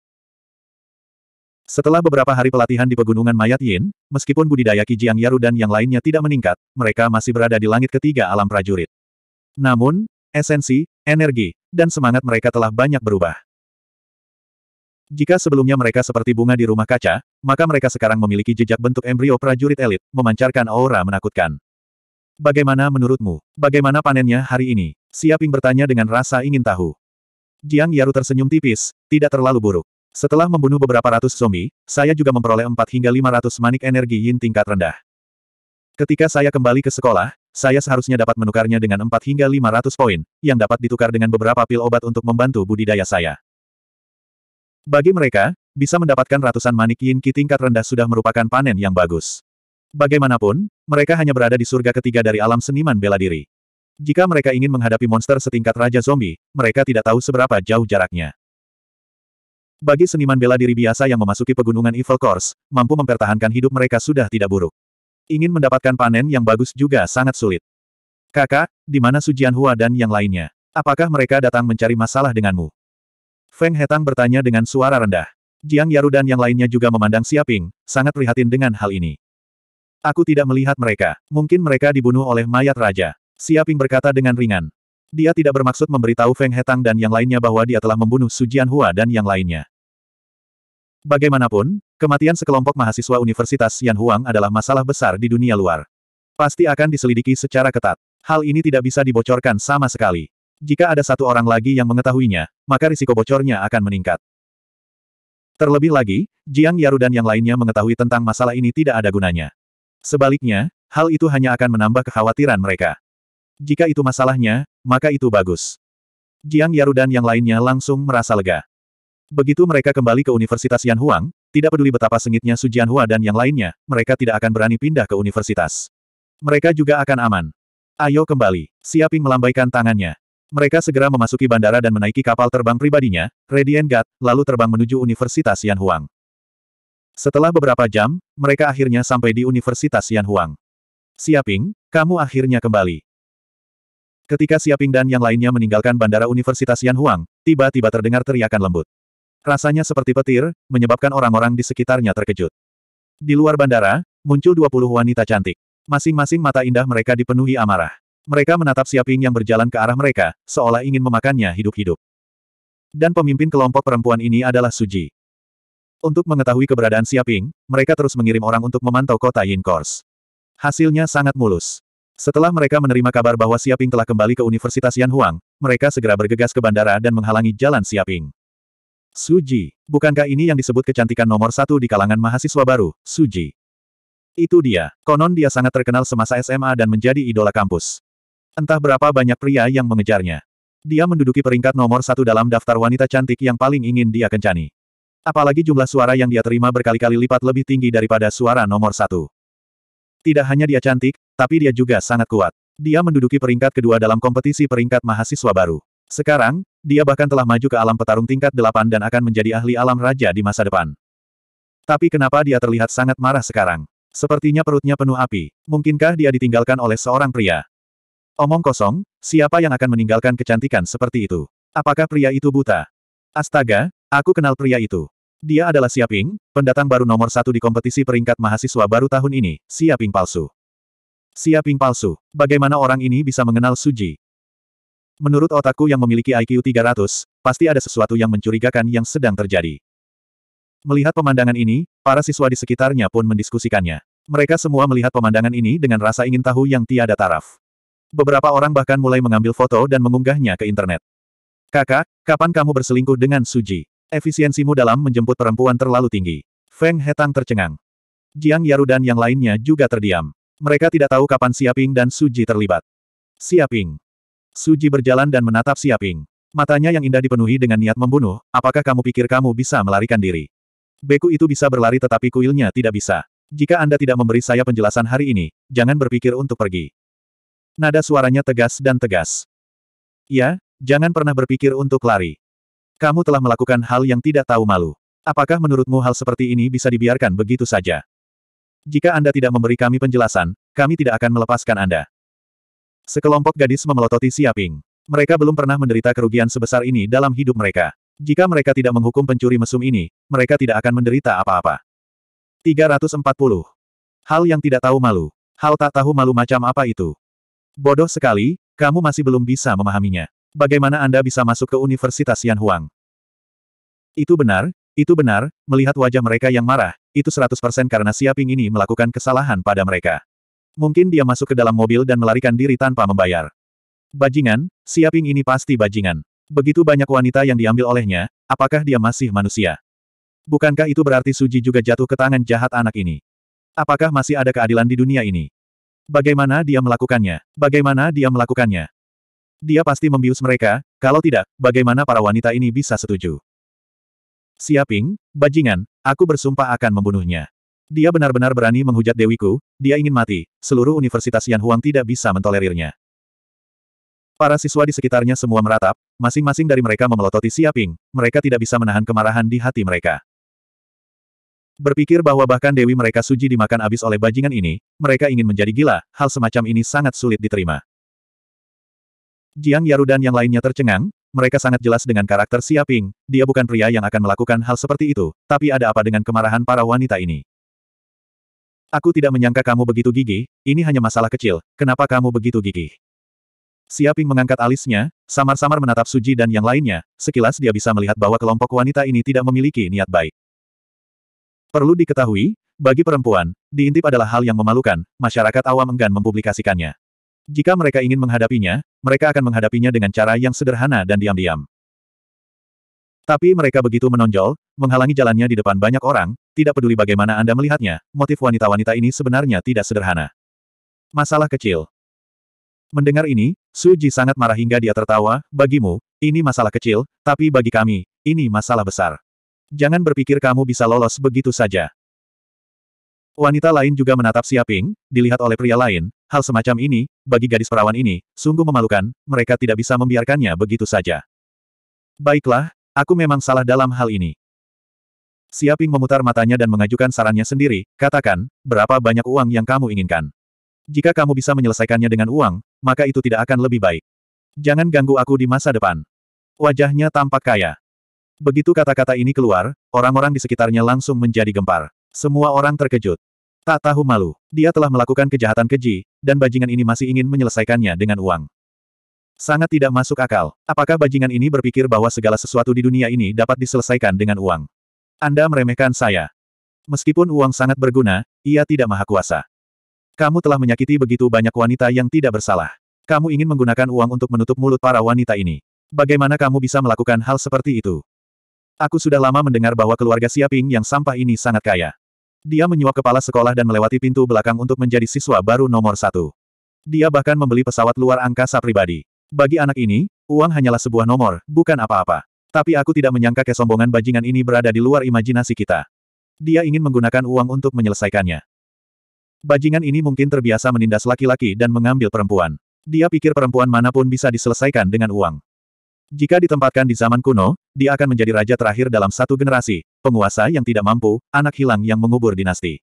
Setelah beberapa hari pelatihan di pegunungan mayat Yin, meskipun budidaya Kijiang Yaru dan yang lainnya tidak meningkat, mereka masih berada di langit ketiga alam prajurit. Namun, esensi, energi, dan semangat mereka telah banyak berubah. Jika sebelumnya mereka seperti bunga di rumah kaca, maka mereka sekarang memiliki jejak bentuk embrio prajurit elit, memancarkan aura menakutkan. Bagaimana menurutmu? Bagaimana panennya hari ini? Siaping bertanya dengan rasa ingin tahu. Jiang Yaru tersenyum tipis, tidak terlalu buruk. Setelah membunuh beberapa ratus zombie, saya juga memperoleh 4 hingga 500 manik energi yin tingkat rendah. Ketika saya kembali ke sekolah, saya seharusnya dapat menukarnya dengan 4 hingga 500 poin, yang dapat ditukar dengan beberapa pil obat untuk membantu budidaya saya. Bagi mereka, bisa mendapatkan ratusan manik yin ki tingkat rendah sudah merupakan panen yang bagus. Bagaimanapun, mereka hanya berada di surga ketiga dari alam seniman bela diri. Jika mereka ingin menghadapi monster setingkat Raja Zombie, mereka tidak tahu seberapa jauh jaraknya. Bagi seniman bela diri biasa yang memasuki pegunungan Evil Course, mampu mempertahankan hidup mereka sudah tidak buruk. Ingin mendapatkan panen yang bagus juga sangat sulit. Kakak, di mana Sujian Hua dan yang lainnya? Apakah mereka datang mencari masalah denganmu? Feng Hetang bertanya dengan suara rendah. Jiang Yaru dan yang lainnya juga memandang Siaping, sangat prihatin dengan hal ini. Aku tidak melihat mereka. Mungkin mereka dibunuh oleh mayat raja. Siaping berkata dengan ringan. Dia tidak bermaksud memberitahu Feng Hetang dan yang lainnya bahwa dia telah membunuh Su Jianhua dan yang lainnya. Bagaimanapun, kematian sekelompok mahasiswa Universitas Yanhuang adalah masalah besar di dunia luar. Pasti akan diselidiki secara ketat. Hal ini tidak bisa dibocorkan sama sekali. Jika ada satu orang lagi yang mengetahuinya, maka risiko bocornya akan meningkat. Terlebih lagi, Jiang Yaru dan yang lainnya mengetahui tentang masalah ini tidak ada gunanya. Sebaliknya, hal itu hanya akan menambah kekhawatiran mereka. Jika itu masalahnya, maka itu bagus. Jiang Yaru dan yang lainnya langsung merasa lega. Begitu mereka kembali ke Universitas Yan Huang, tidak peduli betapa sengitnya Su Hua dan yang lainnya, mereka tidak akan berani pindah ke universitas. Mereka juga akan aman. Ayo kembali. Siaping melambaikan tangannya. Mereka segera memasuki bandara dan menaiki kapal terbang pribadinya, Radiant God, lalu terbang menuju Universitas Yan Huang. Setelah beberapa jam, mereka akhirnya sampai di Universitas Yan Huang. Siaping, kamu akhirnya kembali. Ketika Siaping dan yang lainnya meninggalkan Bandara Universitas Yanhuang, tiba-tiba terdengar teriakan lembut. Rasanya seperti petir, menyebabkan orang-orang di sekitarnya terkejut. Di luar bandara, muncul 20 wanita cantik. Masing-masing mata indah mereka dipenuhi amarah. Mereka menatap Siaping yang berjalan ke arah mereka, seolah ingin memakannya hidup-hidup. Dan pemimpin kelompok perempuan ini adalah Suji. Untuk mengetahui keberadaan Siaping, mereka terus mengirim orang untuk memantau kota Yin Hasilnya sangat mulus. Setelah mereka menerima kabar bahwa Siaping telah kembali ke Universitas Yanhuang, mereka segera bergegas ke bandara dan menghalangi jalan Siaping. Suji, bukankah ini yang disebut kecantikan nomor satu di kalangan mahasiswa baru, Suji? Itu dia, konon dia sangat terkenal semasa SMA dan menjadi idola kampus. Entah berapa banyak pria yang mengejarnya. Dia menduduki peringkat nomor satu dalam daftar wanita cantik yang paling ingin dia kencani. Apalagi jumlah suara yang dia terima berkali-kali lipat lebih tinggi daripada suara nomor satu. Tidak hanya dia cantik, tapi dia juga sangat kuat. Dia menduduki peringkat kedua dalam kompetisi peringkat mahasiswa baru. Sekarang, dia bahkan telah maju ke alam petarung tingkat delapan dan akan menjadi ahli alam raja di masa depan. Tapi kenapa dia terlihat sangat marah sekarang? Sepertinya perutnya penuh api. Mungkinkah dia ditinggalkan oleh seorang pria? Omong kosong, siapa yang akan meninggalkan kecantikan seperti itu? Apakah pria itu buta? Astaga, aku kenal pria itu. Dia adalah Siaping, pendatang baru nomor satu di kompetisi peringkat mahasiswa baru tahun ini, Siaping palsu. Siaping palsu, bagaimana orang ini bisa mengenal Suji? Menurut otakku yang memiliki IQ 300, pasti ada sesuatu yang mencurigakan yang sedang terjadi. Melihat pemandangan ini, para siswa di sekitarnya pun mendiskusikannya. Mereka semua melihat pemandangan ini dengan rasa ingin tahu yang tiada taraf. Beberapa orang bahkan mulai mengambil foto dan mengunggahnya ke internet. Kakak, kapan kamu berselingkuh dengan Suji? Efisiensimu dalam menjemput perempuan terlalu tinggi. Feng Hetang tercengang. Jiang Yaru dan yang lainnya juga terdiam. Mereka tidak tahu kapan Siaping dan Suji terlibat. Siaping. Suji berjalan dan menatap Siaping. Matanya yang indah dipenuhi dengan niat membunuh, apakah kamu pikir kamu bisa melarikan diri? Beku itu bisa berlari tetapi kuilnya tidak bisa. Jika Anda tidak memberi saya penjelasan hari ini, jangan berpikir untuk pergi. Nada suaranya tegas dan tegas. Ya, jangan pernah berpikir untuk lari. Kamu telah melakukan hal yang tidak tahu malu. Apakah menurutmu hal seperti ini bisa dibiarkan begitu saja? Jika Anda tidak memberi kami penjelasan, kami tidak akan melepaskan Anda. Sekelompok gadis memelototi Siaping. Mereka belum pernah menderita kerugian sebesar ini dalam hidup mereka. Jika mereka tidak menghukum pencuri mesum ini, mereka tidak akan menderita apa-apa. 340. Hal yang tidak tahu malu. Hal tak tahu malu macam apa itu? Bodoh sekali, kamu masih belum bisa memahaminya. Bagaimana Anda bisa masuk ke Universitas Yan Huang? Itu benar, itu benar, melihat wajah mereka yang marah, itu 100% karena Siaping ini melakukan kesalahan pada mereka. Mungkin dia masuk ke dalam mobil dan melarikan diri tanpa membayar. Bajingan, Siaping ini pasti bajingan. Begitu banyak wanita yang diambil olehnya, apakah dia masih manusia? Bukankah itu berarti Suji juga jatuh ke tangan jahat anak ini? Apakah masih ada keadilan di dunia ini? Bagaimana dia melakukannya? Bagaimana dia melakukannya? Dia pasti membius mereka, kalau tidak, bagaimana para wanita ini bisa setuju? Siaping, bajingan, aku bersumpah akan membunuhnya. Dia benar-benar berani menghujat dewiku, dia ingin mati, seluruh Universitas Yan Huang tidak bisa mentolerirnya. Para siswa di sekitarnya semua meratap, masing-masing dari mereka memelototi Siaping, mereka tidak bisa menahan kemarahan di hati mereka. Berpikir bahwa bahkan Dewi mereka suji dimakan habis oleh bajingan ini, mereka ingin menjadi gila, hal semacam ini sangat sulit diterima. Jiang Yaru dan yang lainnya tercengang, mereka sangat jelas dengan karakter Siaping, dia bukan pria yang akan melakukan hal seperti itu, tapi ada apa dengan kemarahan para wanita ini? Aku tidak menyangka kamu begitu gigih, ini hanya masalah kecil, kenapa kamu begitu gigih? Siaping mengangkat alisnya, samar-samar menatap Suji dan yang lainnya, sekilas dia bisa melihat bahwa kelompok wanita ini tidak memiliki niat baik. Perlu diketahui, bagi perempuan, diintip adalah hal yang memalukan, masyarakat awam enggan mempublikasikannya. Jika mereka ingin menghadapinya, mereka akan menghadapinya dengan cara yang sederhana dan diam-diam. Tapi mereka begitu menonjol, menghalangi jalannya di depan banyak orang, tidak peduli bagaimana Anda melihatnya, motif wanita-wanita ini sebenarnya tidak sederhana. Masalah kecil. Mendengar ini, Suji sangat marah hingga dia tertawa, bagimu, ini masalah kecil, tapi bagi kami, ini masalah besar. Jangan berpikir kamu bisa lolos begitu saja. Wanita lain juga menatap Siaping, dilihat oleh pria lain, hal semacam ini, bagi gadis perawan ini, sungguh memalukan, mereka tidak bisa membiarkannya begitu saja. Baiklah, aku memang salah dalam hal ini. Siaping memutar matanya dan mengajukan sarannya sendiri, katakan, berapa banyak uang yang kamu inginkan. Jika kamu bisa menyelesaikannya dengan uang, maka itu tidak akan lebih baik. Jangan ganggu aku di masa depan. Wajahnya tampak kaya. Begitu kata-kata ini keluar, orang-orang di sekitarnya langsung menjadi gempar. Semua orang terkejut. Tak tahu malu, dia telah melakukan kejahatan keji, dan bajingan ini masih ingin menyelesaikannya dengan uang. Sangat tidak masuk akal. Apakah bajingan ini berpikir bahwa segala sesuatu di dunia ini dapat diselesaikan dengan uang? Anda meremehkan saya. Meskipun uang sangat berguna, ia tidak maha kuasa. Kamu telah menyakiti begitu banyak wanita yang tidak bersalah. Kamu ingin menggunakan uang untuk menutup mulut para wanita ini. Bagaimana kamu bisa melakukan hal seperti itu? Aku sudah lama mendengar bahwa keluarga Siaping yang sampah ini sangat kaya. Dia menyuap kepala sekolah dan melewati pintu belakang untuk menjadi siswa baru nomor satu. Dia bahkan membeli pesawat luar angkasa pribadi. Bagi anak ini, uang hanyalah sebuah nomor, bukan apa-apa. Tapi aku tidak menyangka kesombongan bajingan ini berada di luar imajinasi kita. Dia ingin menggunakan uang untuk menyelesaikannya. Bajingan ini mungkin terbiasa menindas laki-laki dan mengambil perempuan. Dia pikir perempuan manapun bisa diselesaikan dengan uang. Jika ditempatkan di zaman kuno, dia akan menjadi raja terakhir dalam satu generasi, penguasa yang tidak mampu, anak hilang yang mengubur dinasti.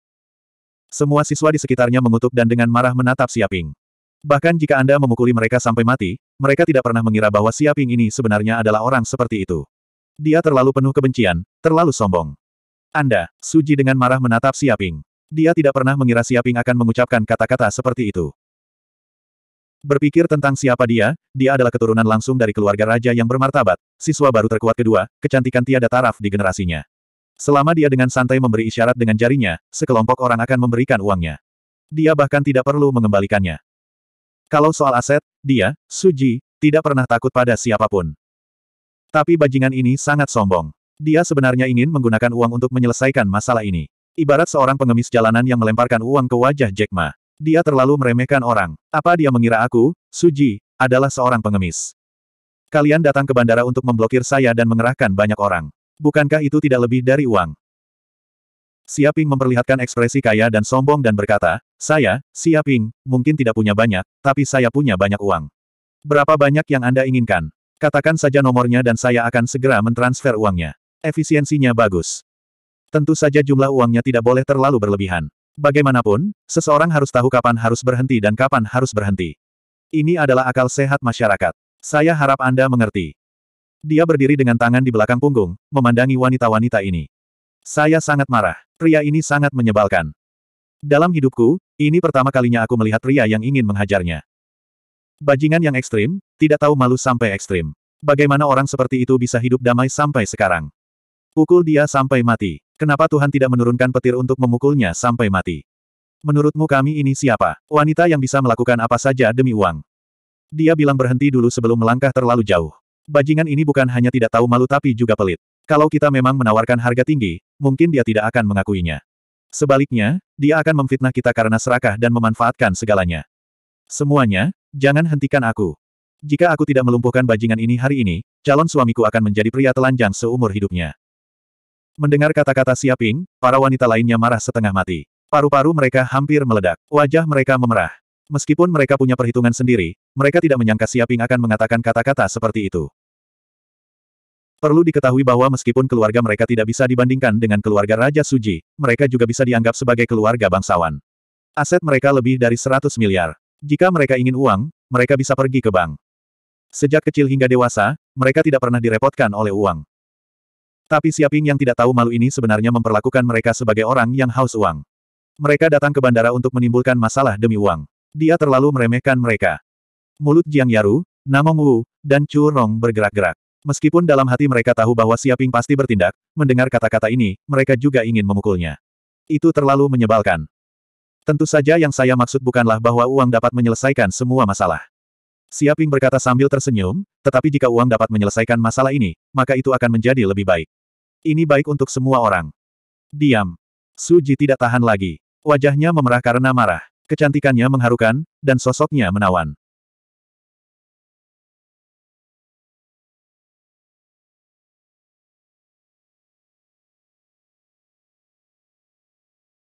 Semua siswa di sekitarnya mengutuk dan dengan marah menatap Siaping. Bahkan jika Anda memukuli mereka sampai mati, mereka tidak pernah mengira bahwa Siaping ini sebenarnya adalah orang seperti itu. Dia terlalu penuh kebencian, terlalu sombong. Anda, Suji dengan marah menatap Siaping. Dia tidak pernah mengira Siaping akan mengucapkan kata-kata seperti itu. Berpikir tentang siapa dia, dia adalah keturunan langsung dari keluarga raja yang bermartabat, siswa baru terkuat kedua, kecantikan tiada taraf di generasinya. Selama dia dengan santai memberi isyarat dengan jarinya, sekelompok orang akan memberikan uangnya. Dia bahkan tidak perlu mengembalikannya. Kalau soal aset, dia, Suji, tidak pernah takut pada siapapun. Tapi bajingan ini sangat sombong. Dia sebenarnya ingin menggunakan uang untuk menyelesaikan masalah ini. Ibarat seorang pengemis jalanan yang melemparkan uang ke wajah Jack Ma. Dia terlalu meremehkan orang. Apa dia mengira aku, Suji, adalah seorang pengemis? Kalian datang ke bandara untuk memblokir saya dan mengerahkan banyak orang. Bukankah itu tidak lebih dari uang? Siaping memperlihatkan ekspresi kaya dan sombong dan berkata, saya, Siaping, mungkin tidak punya banyak, tapi saya punya banyak uang. Berapa banyak yang Anda inginkan? Katakan saja nomornya dan saya akan segera mentransfer uangnya. Efisiensinya bagus. Tentu saja jumlah uangnya tidak boleh terlalu berlebihan. Bagaimanapun, seseorang harus tahu kapan harus berhenti dan kapan harus berhenti. Ini adalah akal sehat masyarakat. Saya harap Anda mengerti. Dia berdiri dengan tangan di belakang punggung, memandangi wanita-wanita ini. Saya sangat marah. Pria ini sangat menyebalkan. Dalam hidupku, ini pertama kalinya aku melihat pria yang ingin menghajarnya. Bajingan yang ekstrim, tidak tahu malu sampai ekstrim. Bagaimana orang seperti itu bisa hidup damai sampai sekarang? Pukul dia sampai mati. Kenapa Tuhan tidak menurunkan petir untuk memukulnya sampai mati? Menurutmu kami ini siapa? Wanita yang bisa melakukan apa saja demi uang. Dia bilang berhenti dulu sebelum melangkah terlalu jauh. Bajingan ini bukan hanya tidak tahu malu tapi juga pelit. Kalau kita memang menawarkan harga tinggi, mungkin dia tidak akan mengakuinya. Sebaliknya, dia akan memfitnah kita karena serakah dan memanfaatkan segalanya. Semuanya, jangan hentikan aku. Jika aku tidak melumpuhkan bajingan ini hari ini, calon suamiku akan menjadi pria telanjang seumur hidupnya. Mendengar kata-kata Siaping, para wanita lainnya marah setengah mati. Paru-paru mereka hampir meledak. Wajah mereka memerah. Meskipun mereka punya perhitungan sendiri, mereka tidak menyangka Siaping akan mengatakan kata-kata seperti itu. Perlu diketahui bahwa meskipun keluarga mereka tidak bisa dibandingkan dengan keluarga Raja Suji, mereka juga bisa dianggap sebagai keluarga bangsawan. Aset mereka lebih dari 100 miliar. Jika mereka ingin uang, mereka bisa pergi ke bank. Sejak kecil hingga dewasa, mereka tidak pernah direpotkan oleh uang. Tapi Siaping yang tidak tahu malu ini sebenarnya memperlakukan mereka sebagai orang yang haus uang. Mereka datang ke bandara untuk menimbulkan masalah demi uang. Dia terlalu meremehkan mereka. Mulut Jiang Yaru, Namong Wu, dan Chu Rong bergerak-gerak. Meskipun dalam hati mereka tahu bahwa Siaping pasti bertindak, mendengar kata-kata ini, mereka juga ingin memukulnya. Itu terlalu menyebalkan. Tentu saja yang saya maksud bukanlah bahwa uang dapat menyelesaikan semua masalah. Siaping berkata sambil tersenyum, tetapi jika uang dapat menyelesaikan masalah ini, maka itu akan menjadi lebih baik. Ini baik untuk semua orang. Diam. Suji tidak tahan lagi. Wajahnya memerah karena marah. Kecantikannya mengharukan, dan sosoknya menawan.